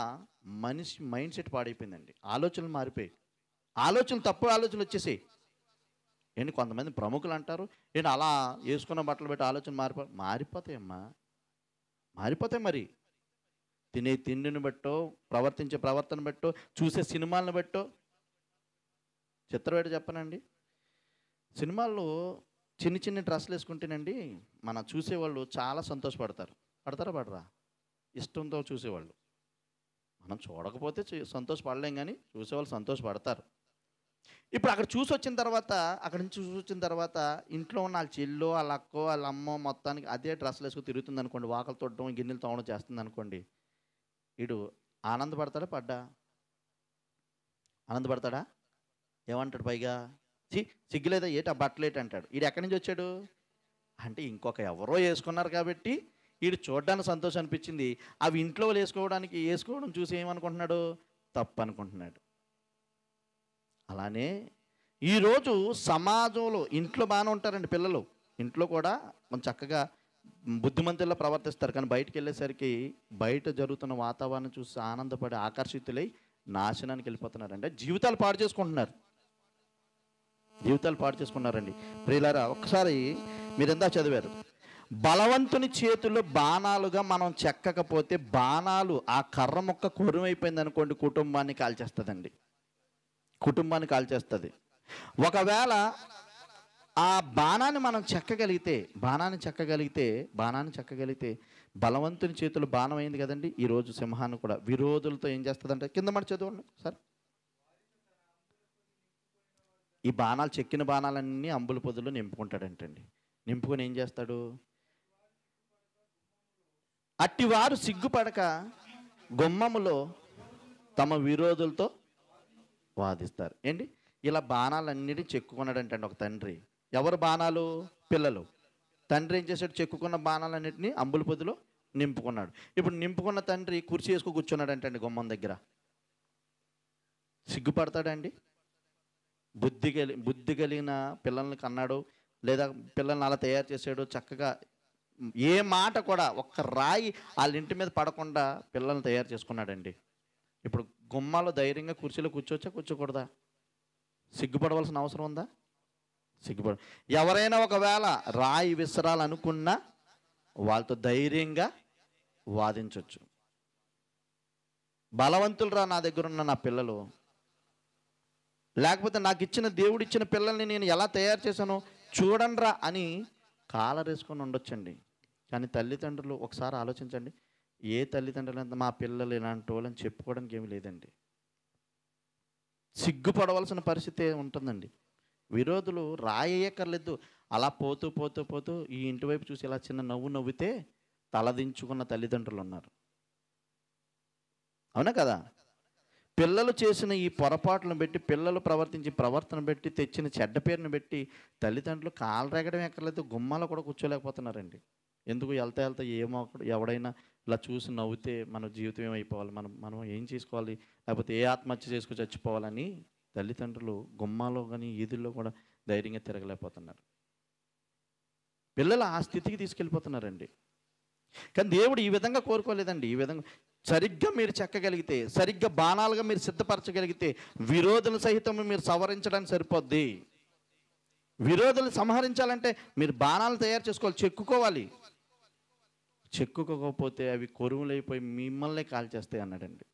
Speaker 1: మనిషి మైండ్ సెట్ పాడైపోయిందండి ఆలోచనలు మారిపోయి ఆలోచనలు తప్పు ఆలోచనలు వచ్చేసి ఏంటి కొంతమంది ప్రముఖులు అంటారు ఏంటి అలా వేసుకున్న బట్టలు పెట్టి ఆలోచన మారిపో మారిపోతాయమ్మా మారిపోతాయి మరి తినే తిండిని బట్టో ప్రవర్తించే ప్రవర్తన బట్టో చూసే సినిమాలను బట్టో చిత్రవేట చెప్పనండి సినిమాల్లో చిన్న చిన్న డ్రెస్సులు వేసుకుంటేనండి మన చూసేవాళ్ళు చాలా సంతోషపడతారు పడతారా పడరా ఇష్టంతో చూసేవాళ్ళు మనం చూడకపోతే సంతోషపడలేం కానీ చూసేవాళ్ళు సంతోషపడతారు ఇప్పుడు అక్కడ చూసి వచ్చిన తర్వాత అక్కడి నుంచి చూసి వచ్చిన తర్వాత ఇంట్లో ఉన్న వాళ్ళ చెల్లో వాళ్ళ అక్క వాళ్ళ అమ్మో మొత్తానికి అదే డ్రెస్సులు వేసుకుని తిరుగుతుంది అనుకోండి వాకలు తొట్టడం గిన్నెలు తోమడం చేస్తుంది అనుకోండి వీడు ఆనందపడతాడా పడ్డా ఆనందపడతాడా ఏమంటాడు పైగా చి సిగ్గులేదా ఏట బట్టలేట అంటాడు ఈడు ఎక్కడి నుంచి వచ్చాడు అంటే ఇంకొక ఎవరో వేసుకున్నారు కాబట్టి వీడు చూడడానికి సంతోషం అనిపించింది అవి ఇంట్లో వేసుకోవడానికి వేసుకోవడం చూసి ఏమనుకుంటున్నాడు తప్పు అనుకుంటున్నాడు అలానే ఈరోజు సమాజంలో ఇంట్లో బాగానే ఉంటారండి పిల్లలు ఇంట్లో కూడా కొంచెం చక్కగా బుద్ధిమంతుల్లో ప్రవర్తిస్తారు కానీ బయటకు వెళ్ళేసరికి బయట జరుగుతున్న వాతావరణం చూసి ఆనందపడి ఆకర్షితులై నాశనానికి వెళ్ళిపోతున్నారు అంటే జీవితాలు పాడు చేసుకుంటున్నారు జీవితాలు పాడు చేసుకున్నారండి ప్రియులారా మీరు మీరందా చదివారు బలవంతుని చేతుల్లో బాణాలుగా మనం చెక్కకపోతే బాణాలు ఆ కర్ర మొక్క కొరువైపోయింది అనుకోండి కుటుంబాన్ని కాల్చేస్తుందండి కుటుంబాన్ని కాల్చేస్తుంది ఒకవేళ ఆ బాణాన్ని మనం చెక్కగలిగితే బాణాన్ని చెక్కగలిగితే బాణాన్ని చెక్కగలిగితే బలవంతుని చేతులు బాణం అయింది కదండి ఈరోజు సింహాన్ని కూడా విరోధులతో ఏం చేస్తుందంటే కింద మన చదవండి సార్ ఈ బాణాలు చెక్కిన బాణాలన్నీ అంబుల పొదులు నింపుకుంటాడంటండి నింపుకొని ఏం చేస్తాడు అట్టివారు సిగ్గుపడక గుమ్మములో తమ విరోధులతో వాదిస్తారు ఏంటి ఇలా బాణాలన్నిటి చెక్కుకున్నాడంటండి ఒక తండ్రి ఎవరు బాణాలు పిల్లలు తండ్రి ఏం చేశాడు చెక్కుకున్న బాణాలన్నింటినీ అంబుల పొదిలో నింపుకున్నాడు ఇప్పుడు నింపుకున్న తండ్రి కుర్చీ వేసుకు కూర్చున్నాడంటండి గుమ్మం దగ్గర సిగ్గుపడతాడండి బుద్ధి కలి బుద్ధి కలిగిన పిల్లల్ని కన్నాడు లేదా పిల్లల్ని అలా తయారు చేసాడు చక్కగా ఏ మాట కూడా ఒక్క రాయి వాళ్ళ ఇంటి మీద పడకుండా పిల్లల్ని తయారు చేసుకున్నాడండి ఇప్పుడు గుమ్మాలో ధైర్యంగా కుర్చీలో కూర్చోవచ్చా కూర్చోకూడదా సిగ్గుపడవలసిన అవసరం ఉందా సిగ్గుపడ ఎవరైనా ఒకవేళ రాయి విసరాలనుకున్నా వాళ్ళతో ధైర్యంగా వాదించవచ్చు బలవంతులు రా నా దగ్గర ఉన్న నా పిల్లలు లేకపోతే నాకు ఇచ్చిన దేవుడిచ్చిన పిల్లల్ని నేను ఎలా తయారు చేశానో చూడండిరా అని కాలరేసుకొని ఉండొచ్చండి కానీ తల్లిదండ్రులు ఒకసారి ఆలోచించండి ఏ తల్లిదండ్రులు అంత మా పిల్లలు ఇలాంటి వాళ్ళని చెప్పుకోవడానికి ఏమీ లేదండి సిగ్గుపడవలసిన పరిస్థితి ఉంటుందండి విరోధులు రాయక్కర్లేదు అలా పోతూ పోతూ పోతూ ఈ ఇంటివైపు చూసి ఇలా చిన్న నవ్వు నవ్వితే తలదించుకున్న తల్లిదండ్రులు ఉన్నారు అవునా కదా పిల్లలు చేసిన ఈ పొరపాట్లను బట్టి పిల్లలు ప్రవర్తించి ప్రవర్తన బట్టి తెచ్చిన చెడ్డ పేరుని బట్టి తల్లిదండ్రులు కాలు రెగడం ఎక్కర్లేదు గుమ్మాలో కూడా కూర్చోలేకపోతున్నారండి ఎందుకు వెళ్తా వెళ్తా ఏమో ఎవడైనా ఇలా చూసి నవ్వితే మన జీవితం ఏమైపోవాలి మనం మనం ఏం చేసుకోవాలి లేకపోతే ఏ ఆత్మహత్య చేసుకుని చచ్చిపోవాలని తల్లిదండ్రులు గుమ్మాలో కానీ ఈదుల్లో కూడా ధైర్యంగా తిరగలేకపోతున్నారు పిల్లలు ఆ స్థితికి తీసుకెళ్ళిపోతున్నారండి కానీ దేవుడు ఈ విధంగా కోరుకోలేదండి ఈ విధంగా సరిగ్గా మీరు చెక్కగలిగితే సరిగ్గా బాణాలుగా మీరు సిద్ధపరచగలిగితే విరోధుల సహితం మీరు సవరించడానికి సరిపోద్ది విరోధులు సంహరించాలంటే మీరు బాణాలు తయారు చేసుకోవాలి చెక్కుకోవాలి చెక్కుకోకపోతే అవి కొరువులైపోయి మిమ్మల్ని కాల్ చేస్తాయి అన్నాడండి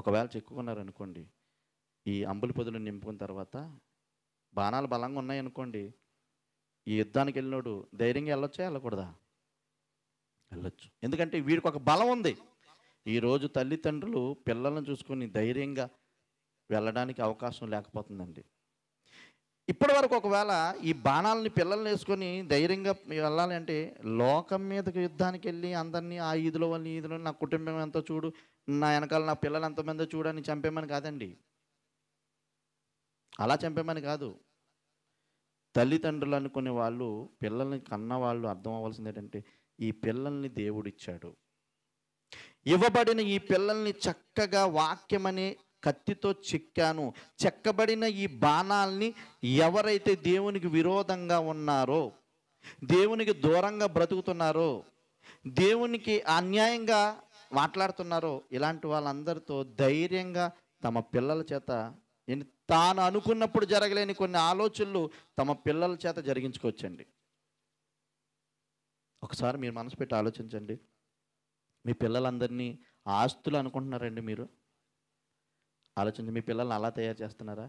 Speaker 1: ఒకవేళ చెక్కుకున్నారనుకోండి ఈ అంబులి పొదులు నింపుకున్న తర్వాత బాణాలు బలంగా ఉన్నాయనుకోండి ఈ యుద్ధానికి వెళ్ళినోడు ధైర్యంగా వెళ్ళొచ్చా వెళ్ళకూడదా వెళ్ళొచ్చు ఎందుకంటే వీడికి ఒక బలం ఉంది ఈరోజు తల్లిదండ్రులు పిల్లలను చూసుకొని ధైర్యంగా వెళ్ళడానికి అవకాశం లేకపోతుందండి ఇప్పటి వరకు ఒకవేళ ఈ బాణాలని పిల్లల్ని వేసుకొని ధైర్యంగా వెళ్ళాలి అంటే లోకం మీదకి యుద్ధానికి వెళ్ళి అందరినీ ఆ ఈదులో వాళ్ళని ఈదులో నా కుటుంబం ఎంతో చూడు నా వెనకాల నా పిల్లలు ఎంతమందో చూడని చంపేమని కాదండి అలా చంపేమని కాదు తల్లిదండ్రులు అనుకునే వాళ్ళు పిల్లల్ని కన్న వాళ్ళు అర్థం అవ్వాల్సింది ఏంటంటే ఈ పిల్లల్ని దేవుడిచ్చాడు ఇవ్వబడిన ఈ పిల్లల్ని చక్కగా వాక్యమనే కత్తితో చెక్కాను చెక్కబడిన ఈ బాణాల్ని ఎవరైతే దేవునికి విరోధంగా ఉన్నారో దేవునికి దూరంగా బ్రతుకుతున్నారో దేవునికి అన్యాయంగా మాట్లాడుతున్నారో ఇలాంటి వాళ్ళందరితో ధైర్యంగా తమ పిల్లల చేత తాను అనుకున్నప్పుడు జరగలేని కొన్ని ఆలోచనలు తమ పిల్లల చేత జరిగించుకోవచ్చండి ఒకసారి మీరు మనసు పెట్టి ఆలోచించండి మీ పిల్లలందరినీ ఆస్తులు అనుకుంటున్నారండి మీరు ఆలోచించి మీ పిల్లల్ని అలా తయారు చేస్తున్నారా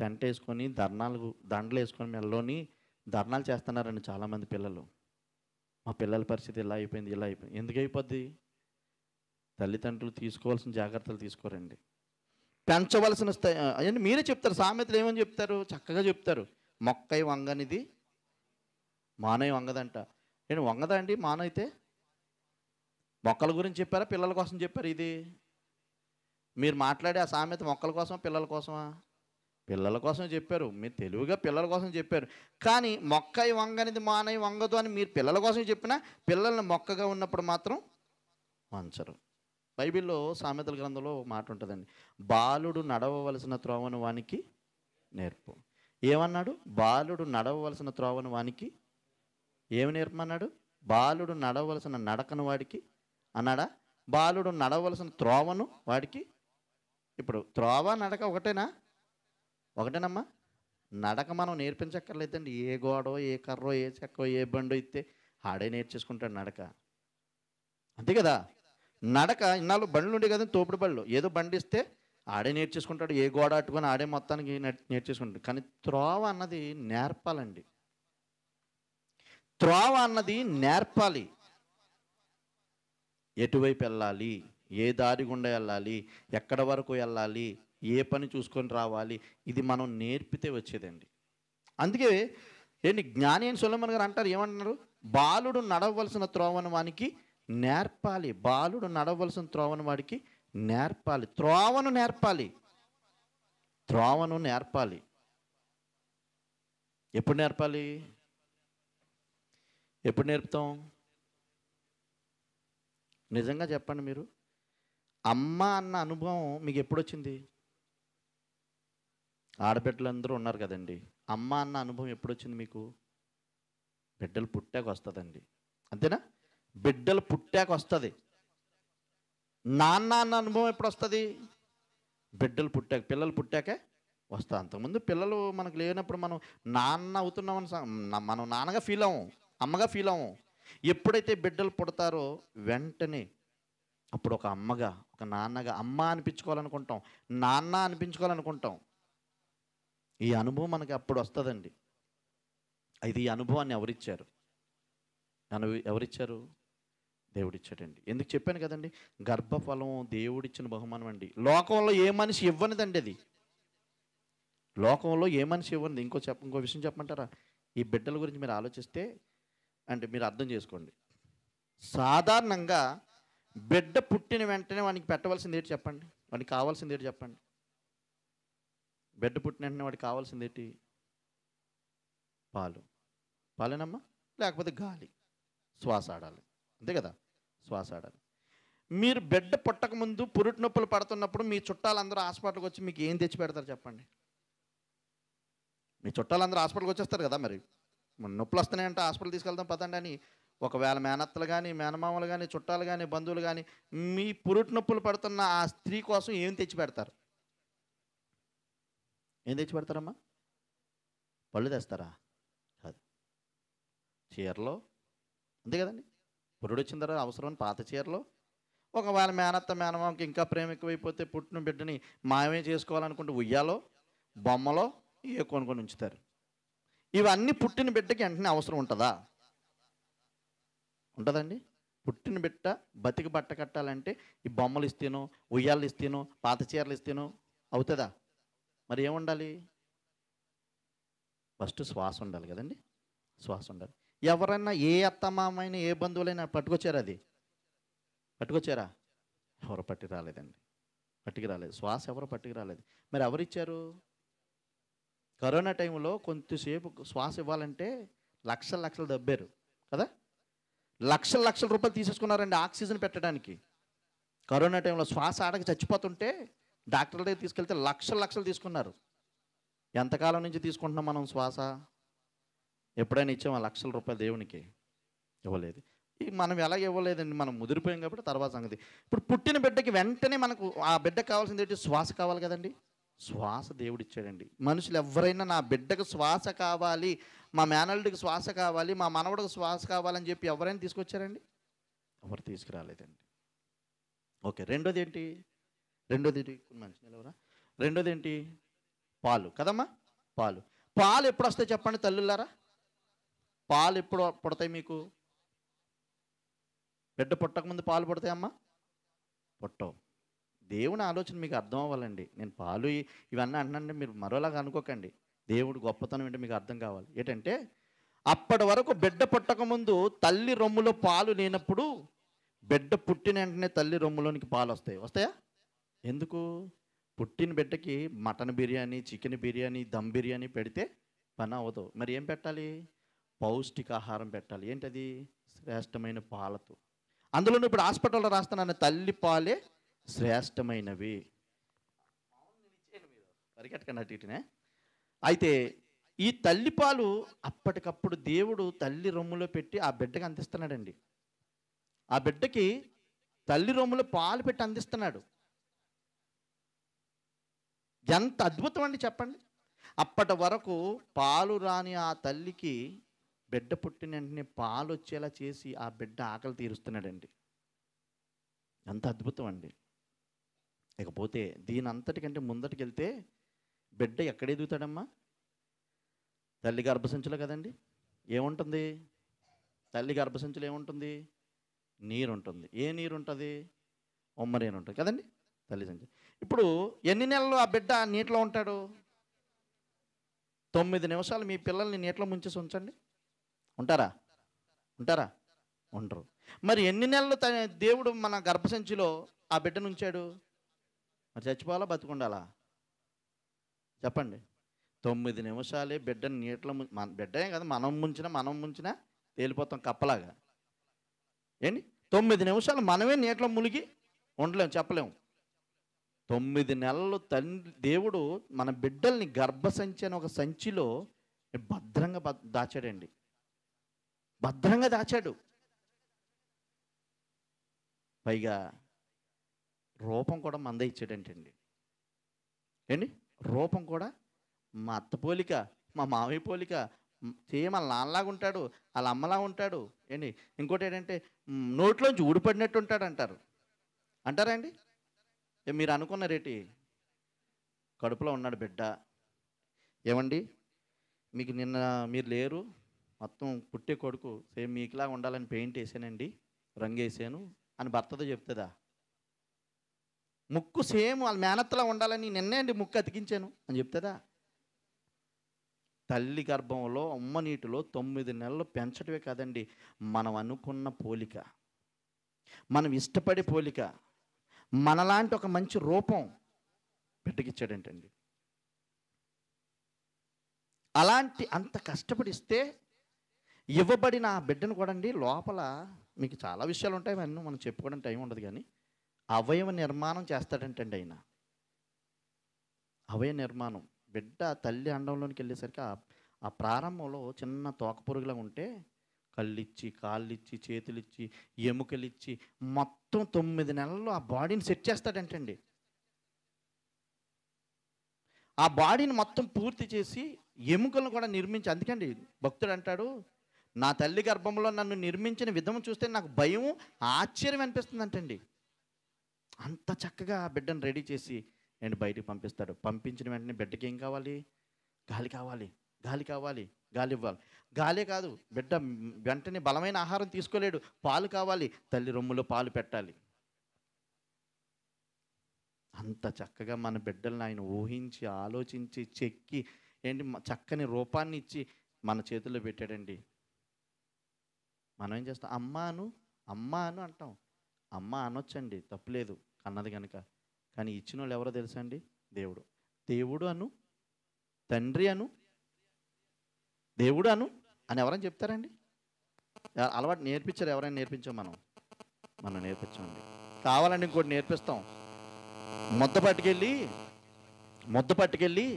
Speaker 1: టెంట్ వేసుకొని ధర్నాలు దండలు వేసుకొని మెల్లోని ధర్నాలు చేస్తున్నారండి చాలామంది పిల్లలు మా పిల్లల పరిస్థితి ఇలా అయిపోయింది ఇలా అయిపోయింది ఎందుకు అయిపోద్ది తల్లిదండ్రులు తీసుకోవాల్సిన జాగ్రత్తలు తీసుకోరండి పెంచవలసిన అవన్నీ మీరే చెప్తారు సామెతలు ఏమని చెప్తారు చక్కగా చెప్తారు మొక్కై వంగనిది మానై వంగదంట నేను వంగదా అండి మానైతే అయితే మొక్కల గురించి చెప్పారా పిల్లల కోసం చెప్పారు ఇది మీరు మాట్లాడే ఆ సామెత మొక్కల కోసమా పిల్లల కోసమా పిల్లల కోసం చెప్పారు మీరు తెలివిగా పిల్లల కోసం చెప్పారు కానీ మొక్క వంగనిది మానై వంగదు అని మీరు పిల్లల కోసం చెప్పినా పిల్లల్ని మొక్కగా ఉన్నప్పుడు మాత్రం వంచరు బైబిల్లో సామెతల గ్రంథంలో మాట ఉంటుందండి బాలుడు నడవవలసిన త్రోవను వానికి నేర్పు ఏమన్నాడు బాలుడు నడవవలసిన త్రోవను వానికి ఏమి నేర్పమన్నాడు బాలుడు నడవలసిన నడకను వాడికి అన్నాడా బాలుడు నడవలసిన త్రోవను వాడికి ఇప్పుడు త్రోవ నడక ఒకటేనా ఒకటేనమ్మా నడక మనం నేర్పించక్కర్లేదండి ఏ గోడో ఏ కర్రో ఏ చెక్కో ఏ బండో ఇస్తే ఆడే నేర్చేసుకుంటాడు నడక అంతే కదా నడక ఇన్నాళ్ళు బండ్లు ఉండే కదా తోపుడు బళ్ళు ఏదో బండి ఇస్తే ఆడే నేర్చేసుకుంటాడు ఏ గోడ అట్టుకొని ఆడే మొత్తానికి నేర్చేసుకుంటాడు కానీ త్రోవ అన్నది నేర్పాలండి త్రోవ అన్నది నేర్పాలి ఎటువైపు వెళ్ళాలి ఏ దారి గుండా వెళ్ళాలి ఎక్కడ వరకు వెళ్ళాలి ఏ పని చూసుకొని రావాలి ఇది మనం నేర్పితే వచ్చేదండి అందుకే ఏంటి జ్ఞాని అని సొలమన్ గారు అంటారు ఏమంటున్నారు బాలుడు నడవలసిన త్రోవను వానికి నేర్పాలి బాలుడు నడవలసిన త్రోవను వాడికి నేర్పాలి త్రోవను నేర్పాలి త్రోవను నేర్పాలి ఎప్పుడు నేర్పాలి ఎప్పుడు నేర్పుతాం నిజంగా చెప్పండి మీరు అమ్మ అన్న అనుభవం మీకు ఎప్పుడు వచ్చింది ఆడబిడ్డలు అందరూ ఉన్నారు కదండి అమ్మ అన్న అనుభవం ఎప్పుడు వచ్చింది మీకు బిడ్డలు పుట్టాక వస్తుందండి అంతేనా బిడ్డలు పుట్టాక వస్తుంది నాన్న అన్న అనుభవం ఎప్పుడు వస్తుంది బిడ్డలు పుట్టాక పిల్లలు పుట్టాకే వస్తా అంతకుముందు పిల్లలు మనకు లేనప్పుడు మనం నాన్న అవుతున్నామని మనం నాన్నగా ఫీల్ అవ్వం అమ్మగా ఫీల్ అవ్వం ఎప్పుడైతే బిడ్డలు పుడతారో వెంటనే అప్పుడు ఒక అమ్మగా ఒక నాన్నగా అమ్మ అనిపించుకోవాలనుకుంటాం నాన్న అనిపించుకోవాలనుకుంటాం ఈ అనుభవం మనకి అప్పుడు వస్తుందండి అయితే ఈ అనుభవాన్ని ఎవరిచ్చారు నన్ను ఎవరిచ్చారు దేవుడిచ్చాడండి ఎందుకు చెప్పాను కదండి గర్భఫలం దేవుడిచ్చిన బహుమానం అండి లోకంలో ఏ మనిషి ఇవ్వనిదండి అది లోకంలో ఏ మనిషి ఇవ్వనిది ఇంకో చెప్ప ఇంకో విషయం చెప్పమంటారా ఈ బిడ్డల గురించి మీరు ఆలోచిస్తే అంటే మీరు అర్థం చేసుకోండి సాధారణంగా బిడ్డ పుట్టిన వెంటనే వానికి పెట్టవలసింది ఏంటి చెప్పండి వానికి కావాల్సింది ఏంటి చెప్పండి బిడ్డ పుట్టిన వెంటనే వాడికి కావాల్సింది ఏంటి పాలు పాలేనమ్మా లేకపోతే గాలి శ్వాస ఆడాలి అంతే కదా శ్వాస ఆడాలి మీరు బిడ్డ పుట్టకముందు పురుటి నొప్పులు పడుతున్నప్పుడు మీ చుట్టాలందరూ హాస్పిటల్కి వచ్చి మీకు ఏం తెచ్చి పెడతారు చెప్పండి మీ చుట్టాలందరూ హాస్పిటల్కి వచ్చేస్తారు కదా మరి నొప్పులు వస్తున్నాయంటే హాస్పిటల్ తీసుకెళ్దాం పదండి అని ఒకవేళ మేనత్తలు కానీ మేనమామలు కానీ చుట్టాలు కానీ బంధువులు కానీ మీ పురుటి నొప్పులు పడుతున్న ఆ స్త్రీ కోసం ఏం తెచ్చి పెడతారు ఏం తెచ్చి పెడతారమ్మా పళ్ళు తెస్తారా కాదు చీరలో అంతే కదండి పురుడు వచ్చిన తర్వాత అవసరం పాత చీరలో ఒకవేళ మేనత్త మేనమామకి ఇంకా ప్రేమ ఎక్కువైపోతే పుట్టిన బిడ్డని మాయమే చేసుకోవాలనుకుంటే ఉయ్యాలో బొమ్మలో ఏ కొనుక్కొని ఉంచుతారు ఇవన్నీ పుట్టిన బిడ్డకి వెంటనే అవసరం ఉంటుందా ఉంటుందండి పుట్టిన బిడ్డ బతికి బట్ట కట్టాలంటే ఈ బొమ్మలు ఇస్తేనో ఉయ్యాలు ఇస్తేనో పాత చీరలు ఇస్తేనో అవుతుందా మరి ఏముండాలి ఫస్ట్ శ్వాస ఉండాలి కదండి శ్వాస ఉండాలి ఎవరైనా ఏ అత్తమామైన ఏ బంధువులైనా పట్టుకొచ్చారా అది పట్టుకొచ్చారా ఎవరు పట్టుకు రాలేదండి పట్టుకు రాలేదు శ్వాస ఎవరు పట్టుకు రాలేదు మరి ఎవరిచ్చారు కరోనా టైంలో కొంతసేపు శ్వాస ఇవ్వాలంటే లక్షల లక్షలు దబ్బారు కదా లక్షల లక్షల రూపాయలు తీసేసుకున్నారండి ఆక్సిజన్ పెట్టడానికి కరోనా టైంలో శ్వాస ఆడక చచ్చిపోతుంటే డాక్టర్ల దగ్గర తీసుకెళ్తే లక్షల లక్షలు తీసుకున్నారు ఎంతకాలం నుంచి తీసుకుంటున్నాం మనం శ్వాస ఎప్పుడైనా ఇచ్చాం లక్షల రూపాయలు దేవునికి ఇవ్వలేదు మనం ఎలా ఇవ్వలేదండి మనం ముదిరిపోయాం కాబట్టి తర్వాత సంగతి ఇప్పుడు పుట్టిన బిడ్డకి వెంటనే మనకు ఆ బిడ్డకు కావాల్సింది ఏంటి శ్వాస కావాలి కదండి శ్వాస దేవుడిచ్చాడండి మనుషులు ఎవరైనా నా బిడ్డకు శ్వాస కావాలి మా మేనల్డికి శ్వాస కావాలి మా మనవడికి శ్వాస కావాలని చెప్పి ఎవరైనా తీసుకొచ్చారండి ఎవరు తీసుకురాలేదండి ఓకే రెండోది ఏంటి రెండోది మనిషి రెండోది ఏంటి పాలు కదమ్మా పాలు పాలు ఎప్పుడు వస్తాయి చెప్పండి తల్లులారా పాలు ఎప్పుడు పుడతాయి మీకు బిడ్డ పుట్టకముందు పాలు పుడతాయమ్మా పుట్టవు దేవుని ఆలోచన మీకు అర్థం అవ్వాలండి నేను పాలు ఇవన్నీ అంటున్నానంటే మీరు మరోలాగా అనుకోకండి దేవుడు గొప్పతనం ఏంటి మీకు అర్థం కావాలి ఏంటంటే అప్పటి వరకు బిడ్డ పుట్టకముందు తల్లి రొమ్ములో పాలు లేనప్పుడు బిడ్డ పుట్టిన వెంటనే తల్లి రొమ్ములోనికి పాలు వస్తాయి వస్తాయా ఎందుకు పుట్టిన బిడ్డకి మటన్ బిర్యానీ చికెన్ బిర్యానీ దమ్ బిర్యానీ పెడితే పని అవ్వదు మరి ఏం పెట్టాలి పౌష్టికాహారం పెట్టాలి ఏంటది శ్రేష్టమైన పాలతో అందులో ఇప్పుడు హాస్పిటల్లో రాస్తున్నాను తల్లి పాలే శ్రేష్టమైనవి పరిగెట్టకండి అటు అయితే ఈ తల్లిపాలు అప్పటికప్పుడు దేవుడు తల్లి రొమ్ములో పెట్టి ఆ బిడ్డకి అందిస్తున్నాడండి ఆ బిడ్డకి తల్లి రొమ్ములో పాలు పెట్టి అందిస్తున్నాడు ఎంత అద్భుతం అండి చెప్పండి అప్పటి వరకు పాలు రాని ఆ తల్లికి బిడ్డ పుట్టిన వెంటనే పాలు వచ్చేలా చేసి ఆ బిడ్డ ఆకలి తీరుస్తున్నాడండి ఎంత అద్భుతం అండి ఇకపోతే దీని అంతటికంటే ముందటికి వెళ్తే బిడ్డ ఎక్కడ ఎదుగుతాడమ్మా తల్లి గర్భసంచులే కదండి ఏముంటుంది తల్లి గర్భసంచులు ఏముంటుంది నీరు ఉంటుంది ఏ నీరు ఉంటుంది ఉమ్మరేను ఉంటుంది కదండి తల్లి సంచి ఇప్పుడు ఎన్ని నెలలు ఆ బిడ్డ నీటిలో ఉంటాడు తొమ్మిది నిమిషాలు మీ పిల్లల్ని నీటిలో ముంచేసి ఉంచండి ఉంటారా ఉంటారా ఉండరు మరి ఎన్ని నెలలు దేవుడు మన గర్భసంచిలో ఆ బిడ్డను ఉంచాడు మరి చచ్చిపోవాలా బతుకుండాలా చెప్పండి తొమ్మిది నిమిషాలే బిడ్డను నీటిలో మన బిడ్డనే కదా మనం ముంచినా మనం ముంచినా తేలిపోతాం కప్పలాగా ఏంటి తొమ్మిది నిమిషాలు మనమే నీటిలో మునిగి ఉండలేము చెప్పలేము తొమ్మిది నెలలు తండ్రి దేవుడు మన బిడ్డల్ని గర్భసంచి అని ఒక సంచిలో భద్రంగా దాచాడండి భద్రంగా దాచాడు పైగా రూపం కూడా మంద ఇచ్చాడంటండి ఏంటి రూపం కూడా మా అత్త పోలిక మా మామయ్య పోలిక సేమ్ మన నాన్నలాగా ఉంటాడు వాళ్ళ అమ్మలా ఉంటాడు ఏంటి ఇంకోటి ఏంటంటే నోట్లోంచి ఊడిపడినట్టు ఉంటాడు అంటారు అంటారా అండి మీరు అనుకున్న కడుపులో ఉన్నాడు బిడ్డ ఏమండి మీకు నిన్న మీరు లేరు మొత్తం పుట్టే కొడుకు సేమ్ మీకులా ఉండాలని పెయింట్ వేసానండి రంగు వేసాను అని భర్తతో చెప్తుందా ముక్కు సేమ్ వాళ్ళ మేనత్తలో ఉండాలని నిన్నే అండి ముక్కు అతికించాను అని చెప్తుందా తల్లి గర్భంలో అమ్మ నీటిలో తొమ్మిది నెలలు పెంచడమే కాదండి మనం అనుకున్న పోలిక మనం ఇష్టపడే పోలిక మనలాంటి ఒక మంచి రూపం బిడ్డకిచ్చాడంటండి అలాంటి అంత కష్టపడిస్తే ఇవ్వబడిన ఆ బిడ్డను కూడా అండి లోపల మీకు చాలా విషయాలు ఉంటాయి అవన్నీ మనం చెప్పుకోవడం టైం ఉండదు కానీ అవయవ నిర్మాణం చేస్తాడంటండి ఆయన అవయవ నిర్మాణం బిడ్డ తల్లి అండంలోనికి వెళ్ళేసరికి ఆ ప్రారంభంలో చిన్న తోకపురుగులా ఉంటే కళ్ళిచ్చి కాళ్ళిచ్చి చేతులిచ్చి ఎముకలిచ్చి మొత్తం తొమ్మిది నెలల్లో ఆ బాడీని సెట్ చేస్తాడంటండి ఆ బాడీని మొత్తం పూర్తి చేసి ఎముకలను కూడా నిర్మించి అందుకండి భక్తుడు అంటాడు నా తల్లి గర్భంలో నన్ను నిర్మించిన విధము చూస్తే నాకు భయం ఆశ్చర్యం అనిపిస్తుంది అంటండి అంత చక్కగా ఆ బిడ్డను రెడీ చేసి నేను బయటికి పంపిస్తాడు పంపించిన వెంటనే బిడ్డకి ఏం కావాలి గాలి కావాలి గాలి కావాలి గాలి ఇవ్వాలి గాలే కాదు బిడ్డ వెంటనే బలమైన ఆహారం తీసుకోలేడు పాలు కావాలి తల్లి రొమ్ములో పాలు పెట్టాలి అంత చక్కగా మన బిడ్డలను ఆయన ఊహించి ఆలోచించి చెక్కి ఏంటి చక్కని రూపాన్ని ఇచ్చి మన చేతుల్లో పెట్టాడండి మనం ఏం చేస్తాం అమ్మాను అమ్మా అను అంటాం అమ్మ అనొచ్చండి తప్పులేదు అన్నది కనుక కానీ ఇచ్చిన వాళ్ళు ఎవరో తెలుసా అండి దేవుడు దేవుడు అను తండ్రి అను దేవుడు అను అని ఎవరైనా చెప్తారండి అలవాటు నేర్పించారు ఎవరైనా నేర్పించాం మనం మనం నేర్పించండి కావాలండి ఇంకోటి నేర్పిస్తాం ముద్ద పట్టుకెళ్ళి ముద్ద పట్టుకెళ్ళి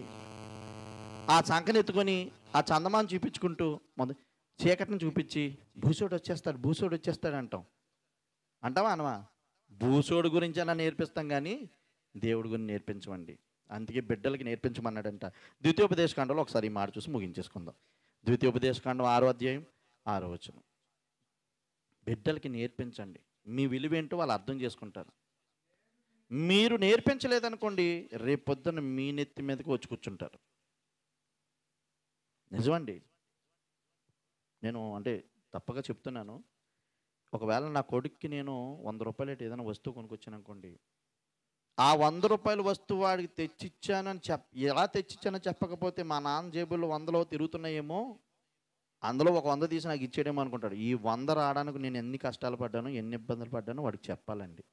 Speaker 1: ఆ చంకని ఎత్తుకొని ఆ చందమాన్ని చూపించుకుంటూ మొద చీకటిని చూపించి భూసోడు వచ్చేస్తాడు భూసోడు వచ్చేస్తాడు అంటాం అంటావా అనవా భూసోడు గురించి అలా నేర్పిస్తాం కానీ దేవుడి గురించి నేర్పించమండి అందుకే బిడ్డలకి నేర్పించమన్నాడంట ద్వితీయోపదేశ కాండంలో ఒకసారి మాట చూసి ముగించేసుకుందాం ద్వితీయోపదేశ కాండం ఆరో అధ్యాయం ఆరో వచనం బిడ్డలకి నేర్పించండి మీ విలువ ఏంటో వాళ్ళు అర్థం చేసుకుంటారు మీరు నేర్పించలేదనుకోండి రేపొద్దున మీ నెత్తి మీదకి వచ్చి కూర్చుంటారు నిజమండి నేను అంటే తప్పగా చెప్తున్నాను ఒకవేళ నా కొడుక్కి నేను వంద రూపాయలు ఏదైనా వస్తువు కొనుక్కొచ్చాను అనుకోండి ఆ వంద రూపాయల వస్తువు వాడికి తెచ్చిచ్చానని చెప్ప ఎలా తెచ్చిచ్చానో చెప్పకపోతే మా నాన్న జేబుల్లో వందలో తిరుగుతున్నాయేమో అందులో ఒక వంద తీసి నాకు ఇచ్చేయడేమో అనుకుంటాడు ఈ వంద రావడానికి నేను ఎన్ని కష్టాలు పడ్డాను ఎన్ని ఇబ్బందులు పడ్డానో వాడికి చెప్పాలండి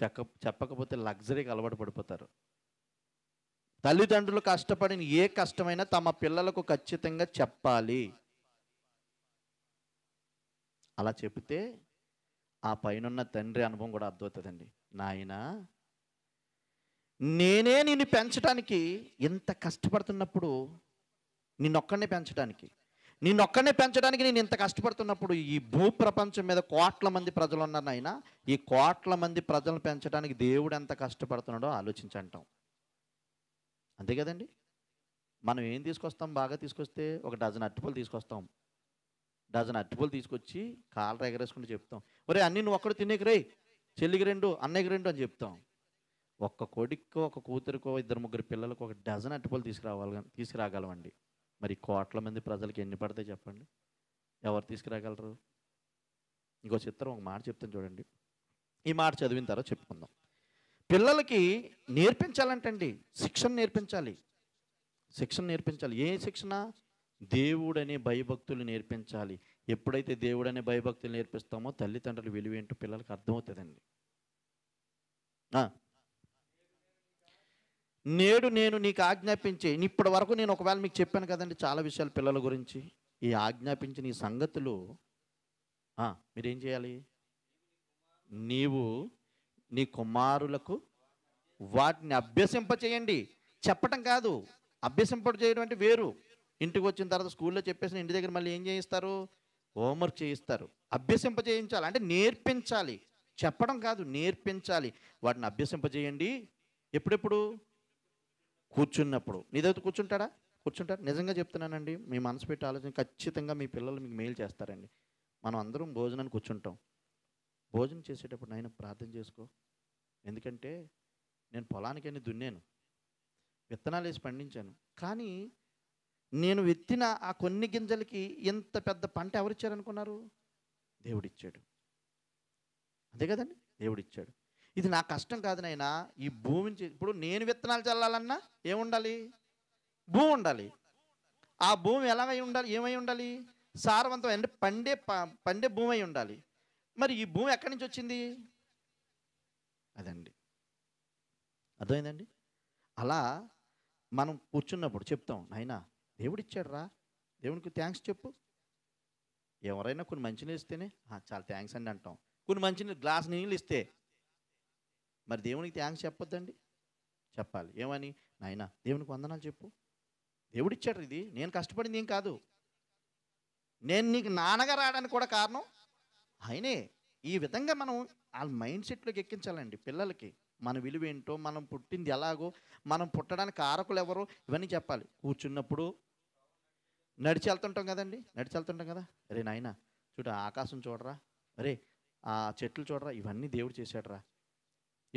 Speaker 1: చెప్ప చెప్పకపోతే లగ్జరీకి అలవాటు పడిపోతారు తల్లిదండ్రులు కష్టపడిన ఏ కష్టమైనా తమ పిల్లలకు ఖచ్చితంగా చెప్పాలి అలా చెబితే ఆ పైన తండ్రి అనుభవం కూడా అర్థమవుతుందండి నాయన నేనే నిన్ను పెంచడానికి ఇంత కష్టపడుతున్నప్పుడు నిన్నొక్కడనే పెంచడానికి నిన్నొక్కడనే పెంచడానికి నేను ఇంత కష్టపడుతున్నప్పుడు ఈ భూప్రపంచం మీద కోట్ల మంది ప్రజలు ఉన్నారు నాయన ఈ కోట్ల మంది ప్రజలను పెంచడానికి దేవుడు ఎంత కష్టపడుతున్నాడో ఆలోచించంటాం అంతే కదండి మనం ఏం తీసుకొస్తాం బాగా తీసుకొస్తే ఒక డజన్ అరటిపళ్ళు తీసుకొస్తాం డజన్ అరటిపళ్ళు తీసుకొచ్చి కాలు ఎగరేసుకుంటూ చెప్తాం మరి అన్ని నువ్వు ఒక్కడు తినేకి రే చెల్లికి రెండు అన్నయ్యకి రెండు అని చెప్తాం ఒక్క కొడుకు ఒక కూతురుకో ఇద్దరు ముగ్గురు పిల్లలకు ఒక డజన్ అరటిపళ్ళు తీసుకురావాలి తీసుకురాగలమండి మరి కోట్ల మంది ప్రజలకి ఎన్ని పడతాయి చెప్పండి ఎవరు తీసుకురాగలరు ఇంకో చిత్రం ఒక మాట చెప్తాను చూడండి ఈ మాట చదివిన తర్వాత చెప్పుకుందాం పిల్లలకి నేర్పించాలంటండి శిక్షణ నేర్పించాలి శిక్షణ నేర్పించాలి ఏ శిక్షణ దేవుడనే భయభక్తులు నేర్పించాలి ఎప్పుడైతే దేవుడనే భయభక్తులు నేర్పిస్తామో తల్లిదండ్రులు విలువేంటో పిల్లలకు అర్థమవుతుందండి నేడు నేను నీకు ఆజ్ఞాపించే ఇప్పటి వరకు నేను ఒకవేళ మీకు చెప్పాను కదండి చాలా విషయాలు పిల్లల గురించి ఈ ఆజ్ఞాపించిన ఈ సంగతులు మీరేం చేయాలి నీవు నీ కుమారులకు వాటిని అభ్యసింపచేయండి చెప్పటం కాదు అభ్యసింప చేయడం అంటే వేరు ఇంటికి వచ్చిన తర్వాత స్కూల్లో చెప్పేసిన ఇంటి దగ్గర మళ్ళీ ఏం చేయిస్తారు హోంవర్క్ చేయిస్తారు అభ్యసింపజేయించాలి అంటే నేర్పించాలి చెప్పడం కాదు నేర్పించాలి వాటిని అభ్యసింపజేయండి ఎప్పుడెప్పుడు కూర్చున్నప్పుడు నీదైతే కూర్చుంటాడా కూర్చుంటారు నిజంగా చెప్తున్నానండి మీ మనసు పెట్టి ఆలోచన ఖచ్చితంగా మీ పిల్లలు మీకు మెయిల్ చేస్తారండి మనం అందరం భోజనాన్ని కూర్చుంటాం భోజనం చేసేటప్పుడు నాయన ప్రార్థన చేసుకో ఎందుకంటే నేను పొలానికి అన్ని దున్నాను విత్తనాలు వేసి పండించాను కానీ నేను ఎత్తిన ఆ కొన్ని గింజలకి ఇంత పెద్ద పంట ఎవరిచ్చారనుకున్నారు దేవుడిచ్చాడు అదే కదండి దేవుడిచ్చాడు ఇది నా కష్టం కాదు నైనా ఈ భూమి ఇప్పుడు నేను విత్తనాలు చల్లాలన్నా ఏముండాలి భూమి ఉండాలి ఆ భూమి ఎలాగై ఉండాలి ఏమై ఉండాలి సారవంతం అంటే పండే పండే భూమి అయి ఉండాలి మరి ఈ భూమి ఎక్కడి నుంచి వచ్చింది అదండి అర్థమైందండి అలా మనం కూర్చున్నప్పుడు చెప్తాం నాయనా దేవుడిచ్చాడురా దేవునికి థ్యాంక్స్ చెప్పు ఎవరైనా కొన్ని మంచినీళ్ళు ఇస్తేనే చాలా థ్యాంక్స్ అండి అంటాం కొన్ని మంచినీళ్ళు గ్లాస్ నీళ్ళు ఇస్తే మరి దేవునికి థ్యాంక్స్ చెప్పొద్దండి చెప్పాలి ఏమని నాయన దేవునికి వందనాలు చెప్పు దేవుడిచ్చాడు ఇది నేను కష్టపడింది ఏం కాదు నేను నీకు నాన్నగా రావడానికి కూడా కారణం ఆయనే ఈ విధంగా మనం వాళ్ళ మైండ్ సెట్లోకి ఎక్కించాలండి పిల్లలకి మన విలువ ఏంటో మనం పుట్టింది ఎలాగో మనం పుట్టడానికి కారకులు ఎవరో ఇవన్నీ చెప్పాలి కూర్చున్నప్పుడు నడిచి వెళ్తుంటాం కదండి నడిచి వెళ్తుంటాం కదా రే నాయన చూడ ఆకాశం చూడరా రే ఆ చెట్లు చూడరా ఇవన్నీ దేవుడు చేశాడరా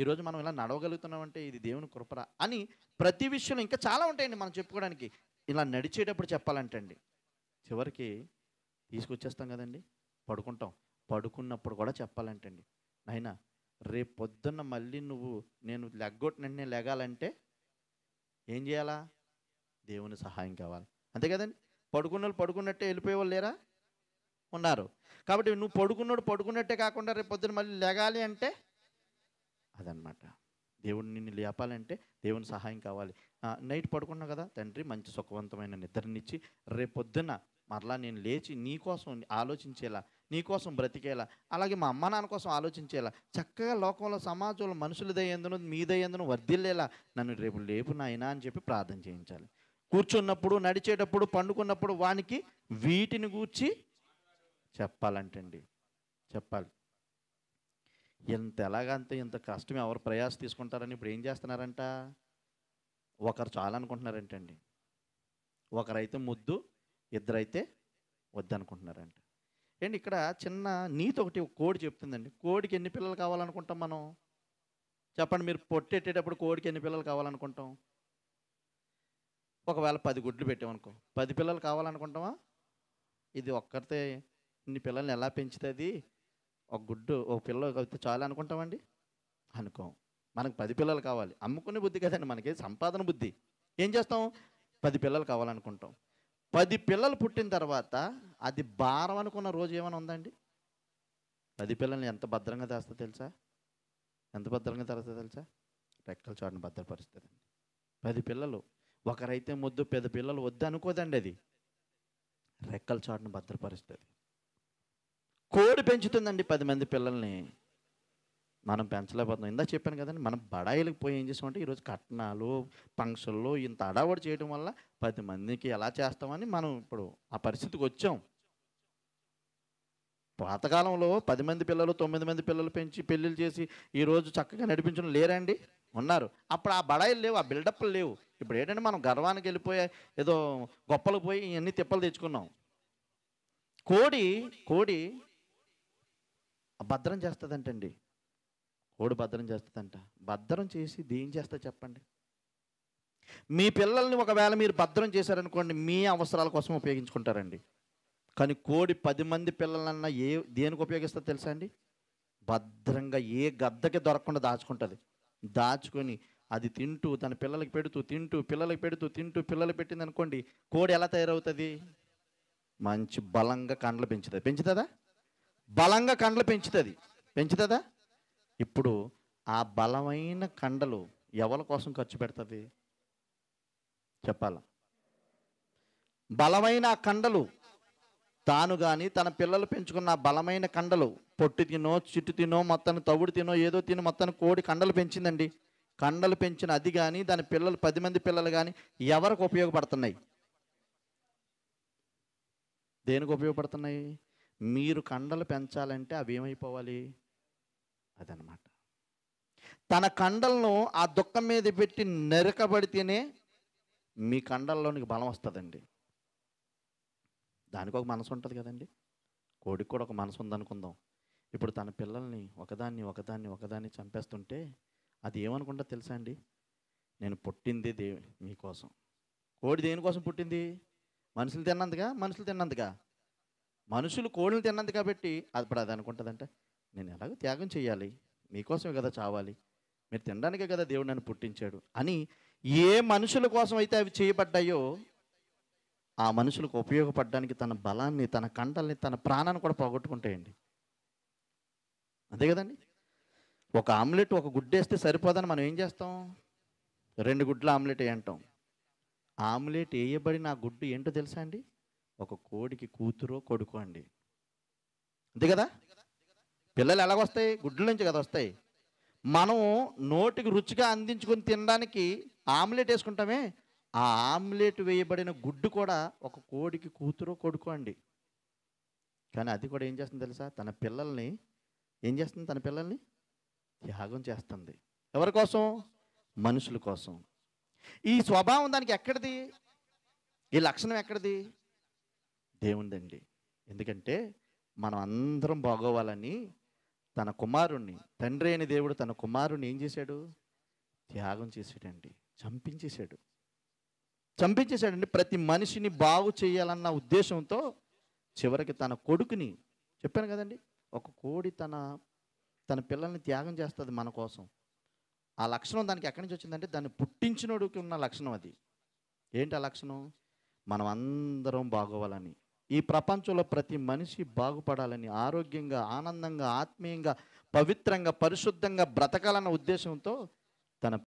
Speaker 1: ఈరోజు మనం ఇలా నడవగలుగుతున్నాం అంటే ఇది దేవుని కృపరా అని ప్రతి విషయంలో ఇంకా చాలా ఉంటాయండి మనం చెప్పుకోవడానికి ఇలా నడిచేటప్పుడు చెప్పాలంటండి చివరికి తీసుకొచ్చేస్తాం కదండి పడుకుంటాం పడుకున్నప్పుడు కూడా చెప్పాలంటండి నాయన రేపు పొద్దున్న మళ్ళీ నువ్వు నేను నన్నే లెగాలంటే ఏం చేయాలా దేవుని సహాయం కావాలి అంతే కదండి పడుకున్న పడుకున్నట్టే వెళ్ళిపోయేవాళ్ళు లేరా ఉన్నారు కాబట్టి నువ్వు పడుకున్నాడు పడుకున్నట్టే కాకుండా రేపు పొద్దున మళ్ళీ లేగాలి అంటే అదనమాట దేవుడు నిన్ను లేపాలంటే దేవుని సహాయం కావాలి నైట్ పడుకున్నావు కదా తండ్రి మంచి సుఖవంతమైన నిద్రనిచ్చి రేపొద్దున మరలా నేను లేచి నీకోసం ఆలోచించేలా నీకోసం బ్రతికేలా అలాగే మా అమ్మ నాన్న కోసం ఆలోచించేలా చక్కగా లోకంలో సమాజంలో మనుషులు దయ్యందును మీ దయ్యందును వర్ధిల్లేలా నన్ను రేపు లేపు నాయనా అని చెప్పి ప్రార్థన చేయించాలి కూర్చున్నప్పుడు నడిచేటప్పుడు పండుకున్నప్పుడు వానికి వీటిని గూర్చి చెప్పాలంటండి చెప్పాలి ఎంత ఎలాగంత ఇంత కష్టం ఎవరు ప్రయాస తీసుకుంటారని ఇప్పుడు ఏం చేస్తున్నారంట ఒకరు చాలనుకుంటున్నారంటండి ఒకరైతే ముద్దు ఇద్దరైతే వద్దనుకుంటున్నారంట ఏంటి ఇక్కడ చిన్న నీతి ఒకటి కోడి చెప్తుందండి కోడికి ఎన్ని పిల్లలు కావాలనుకుంటాం మనం చెప్పండి మీరు పొట్టెట్టేటప్పుడు కోడికి ఎన్ని పిల్లలు కావాలనుకుంటాం ఒకవేళ పది గుడ్లు పెట్టామనుకో పది పిల్లలు కావాలనుకుంటామా ఇది ఒక్కరితే ఇన్ని పిల్లల్ని ఎలా పెంచుతుంది ఒక గుడ్డు ఒక పిల్ల అయితే చాలా అనుకుంటామండి అనుకో మనకు పది పిల్లలు కావాలి అమ్ముకునే బుద్ధి కదండి మనకి సంపాదన బుద్ధి ఏం చేస్తాం పది పిల్లలు కావాలనుకుంటాం పది పిల్లలు పుట్టిన తర్వాత అది భారం అనుకున్న రోజు ఏమైనా ఉందండి పది పిల్లల్ని ఎంత భద్రంగా తెస్తా తెలుసా ఎంత భద్రంగా తెరస్తా తెలుసా రెక్కల చాటును భద్రపరుస్తుంది పది పిల్లలు ఒకరైతే ముద్దు పెద్ద పిల్లలు వద్దు అనుకోదండి అది రెక్కల చాటును భద్రపరుస్తుంది కోడి పెంచుతుందండి పది మంది పిల్లల్ని మనం పెంచలేకపోతున్నాం ఇందా చెప్పాను కదండి మనం బడాయిలకు పోయి ఏం చేసామంటే ఈరోజు కట్నాలు ఫంక్షన్లు ఇంత అడావడి చేయడం వల్ల పది మందికి ఎలా చేస్తామని మనం ఇప్పుడు ఆ పరిస్థితికి వచ్చాం పాతకాలంలో పది మంది పిల్లలు తొమ్మిది మంది పిల్లలు పెంచి పెళ్ళిళ్ళు చేసి ఈరోజు చక్కగా నడిపించడం లేరండి ఉన్నారు అప్పుడు ఆ బడాయిలు లేవు ఆ బిల్డప్లు లేవు ఇప్పుడు ఏంటంటే మనం గర్వానికి వెళ్ళిపోయే ఏదో గొప్పలు పోయి ఇవన్నీ తిప్పలు తెచ్చుకున్నాం కోడి కోడి భద్రం చేస్తుందంటండి కోడి భద్రం చేస్తుందంట భద్రం చేసి దేం చేస్తా చెప్పండి మీ పిల్లల్ని ఒకవేళ మీరు భద్రం చేశారనుకోండి మీ అవసరాల కోసం ఉపయోగించుకుంటారండి కానీ కోడి పది మంది పిల్లలన్నా ఏ దేనికి ఉపయోగిస్తుందో తెలుసా అండి భద్రంగా ఏ గద్దకి దొరకకుండా దాచుకుంటుంది దాచుకొని అది తింటూ తన పిల్లలకి పెడుతూ తింటూ పిల్లలకి పెడుతూ తింటూ పిల్లలు పెట్టింది అనుకోండి కోడి ఎలా తయారవుతుంది మంచి బలంగా కండ్లు పెంచుతుంది పెంచుతుందా బలంగా కండ్లు పెంచుతుంది పెంచుతుందా ఇప్పుడు ఆ బలమైన కండలు ఎవరి కోసం ఖర్చు పెడుతుంది చెప్పాలా బలమైన కండలు తాను కానీ తన పిల్లలు పెంచుకున్న బలమైన కండలు పొట్టు తినో చిట్టు తినో మొత్తాన్ని తవుడు తినో ఏదో తినో మొత్తాన్ని కోడి కండలు పెంచిందండి కండలు పెంచిన అది కానీ దాని పిల్లలు పది మంది పిల్లలు కానీ ఎవరికి ఉపయోగపడుతున్నాయి దేనికి ఉపయోగపడుతున్నాయి మీరు కండలు పెంచాలంటే అవి ఏమైపోవాలి అదనమాట తన కండలను ఆ దుఃఖం మీద పెట్టి నరకబడితేనే మీ కండల్లోనికి బలం వస్తుందండి దానికి ఒక మనసు ఉంటుంది కదండి కోడికి కూడా ఒక మనసు ఉందనుకుందాం ఇప్పుడు తన పిల్లల్ని ఒకదాన్ని ఒకదాన్ని ఒకదాన్ని చంపేస్తుంటే అది ఏమనుకుంటా తెలుసా అండి నేను పుట్టింది దేవి మీకోసం కోడి దేనికోసం పుట్టింది మనుషులు తిన్నందుగా మనుషులు తిన్నందుగా మనుషులు కోడిని తిన్నందు కాబట్టి అది ఇప్పుడు అది అనుకుంటుందంట నేను ఎలాగో త్యాగం చేయాలి మీకోసమే కదా చావాలి మీరు తినడానికే కదా దేవుడు నన్ను పుట్టించాడు అని ఏ మనుషుల కోసం అయితే అవి చేయబడ్డాయో ఆ మనుషులకు ఉపయోగపడడానికి తన బలాన్ని తన కంటల్ని తన ప్రాణాన్ని కూడా పోగొట్టుకుంటాయండి అంతే కదండి ఒక ఆమ్లెట్ ఒక గుడ్డేస్తే సరిపోదని మనం ఏం చేస్తాం రెండు గుడ్ల ఆమ్లెట్ వేయంటాం ఆమ్లెట్ వేయబడిన ఆ గుడ్డు ఏంటో తెలుసా అండి ఒక కోడికి కూతురో కొడుకు అండి అంతే కదా పిల్లలు ఎలాగొస్తాయి గుడ్ల నుంచి కదా వస్తాయి మనం నోటికి రుచిగా అందించుకొని తినడానికి ఆమ్లెట్ వేసుకుంటామే ఆ ఆమ్లెట్ వేయబడిన గుడ్డు కూడా ఒక కోడికి కూతురు కొడుకు అండి కానీ అది కూడా ఏం చేస్తుంది తెలుసా తన పిల్లల్ని ఏం చేస్తుంది తన పిల్లల్ని త్యాగం చేస్తుంది ఎవరి కోసం మనుషుల కోసం ఈ స్వభావం దానికి ఎక్కడిది ఈ లక్షణం ఎక్కడిది దేవుందండి ఎందుకంటే మనం అందరం బాగోవాలని తన కుమారుణ్ణి తండ్రి అయిన దేవుడు తన కుమారుణ్ణి ఏం చేశాడు త్యాగం చేసాడండి చంపించేశాడు చంపించేశాడండి ప్రతి మనిషిని బాగు చేయాలన్న ఉద్దేశంతో చివరికి తన కొడుకుని చెప్పాను కదండి ఒక కోడి తన తన పిల్లల్ని త్యాగం చేస్తుంది మన కోసం ఆ లక్షణం దానికి ఎక్కడి నుంచి వచ్చిందంటే దాన్ని పుట్టించినోడికి ఉన్న లక్షణం అది ఏంటి ఆ లక్షణం మనం అందరం బాగోవాలని ఈ ప్రపంచంలో ప్రతి మనిషి బాగుపడాలని ఆరోగ్యంగా ఆనందంగా ఆత్మీయంగా పవిత్రంగా పరిశుద్ధంగా బ్రతకాలన్న ఉద్దేశంతో తన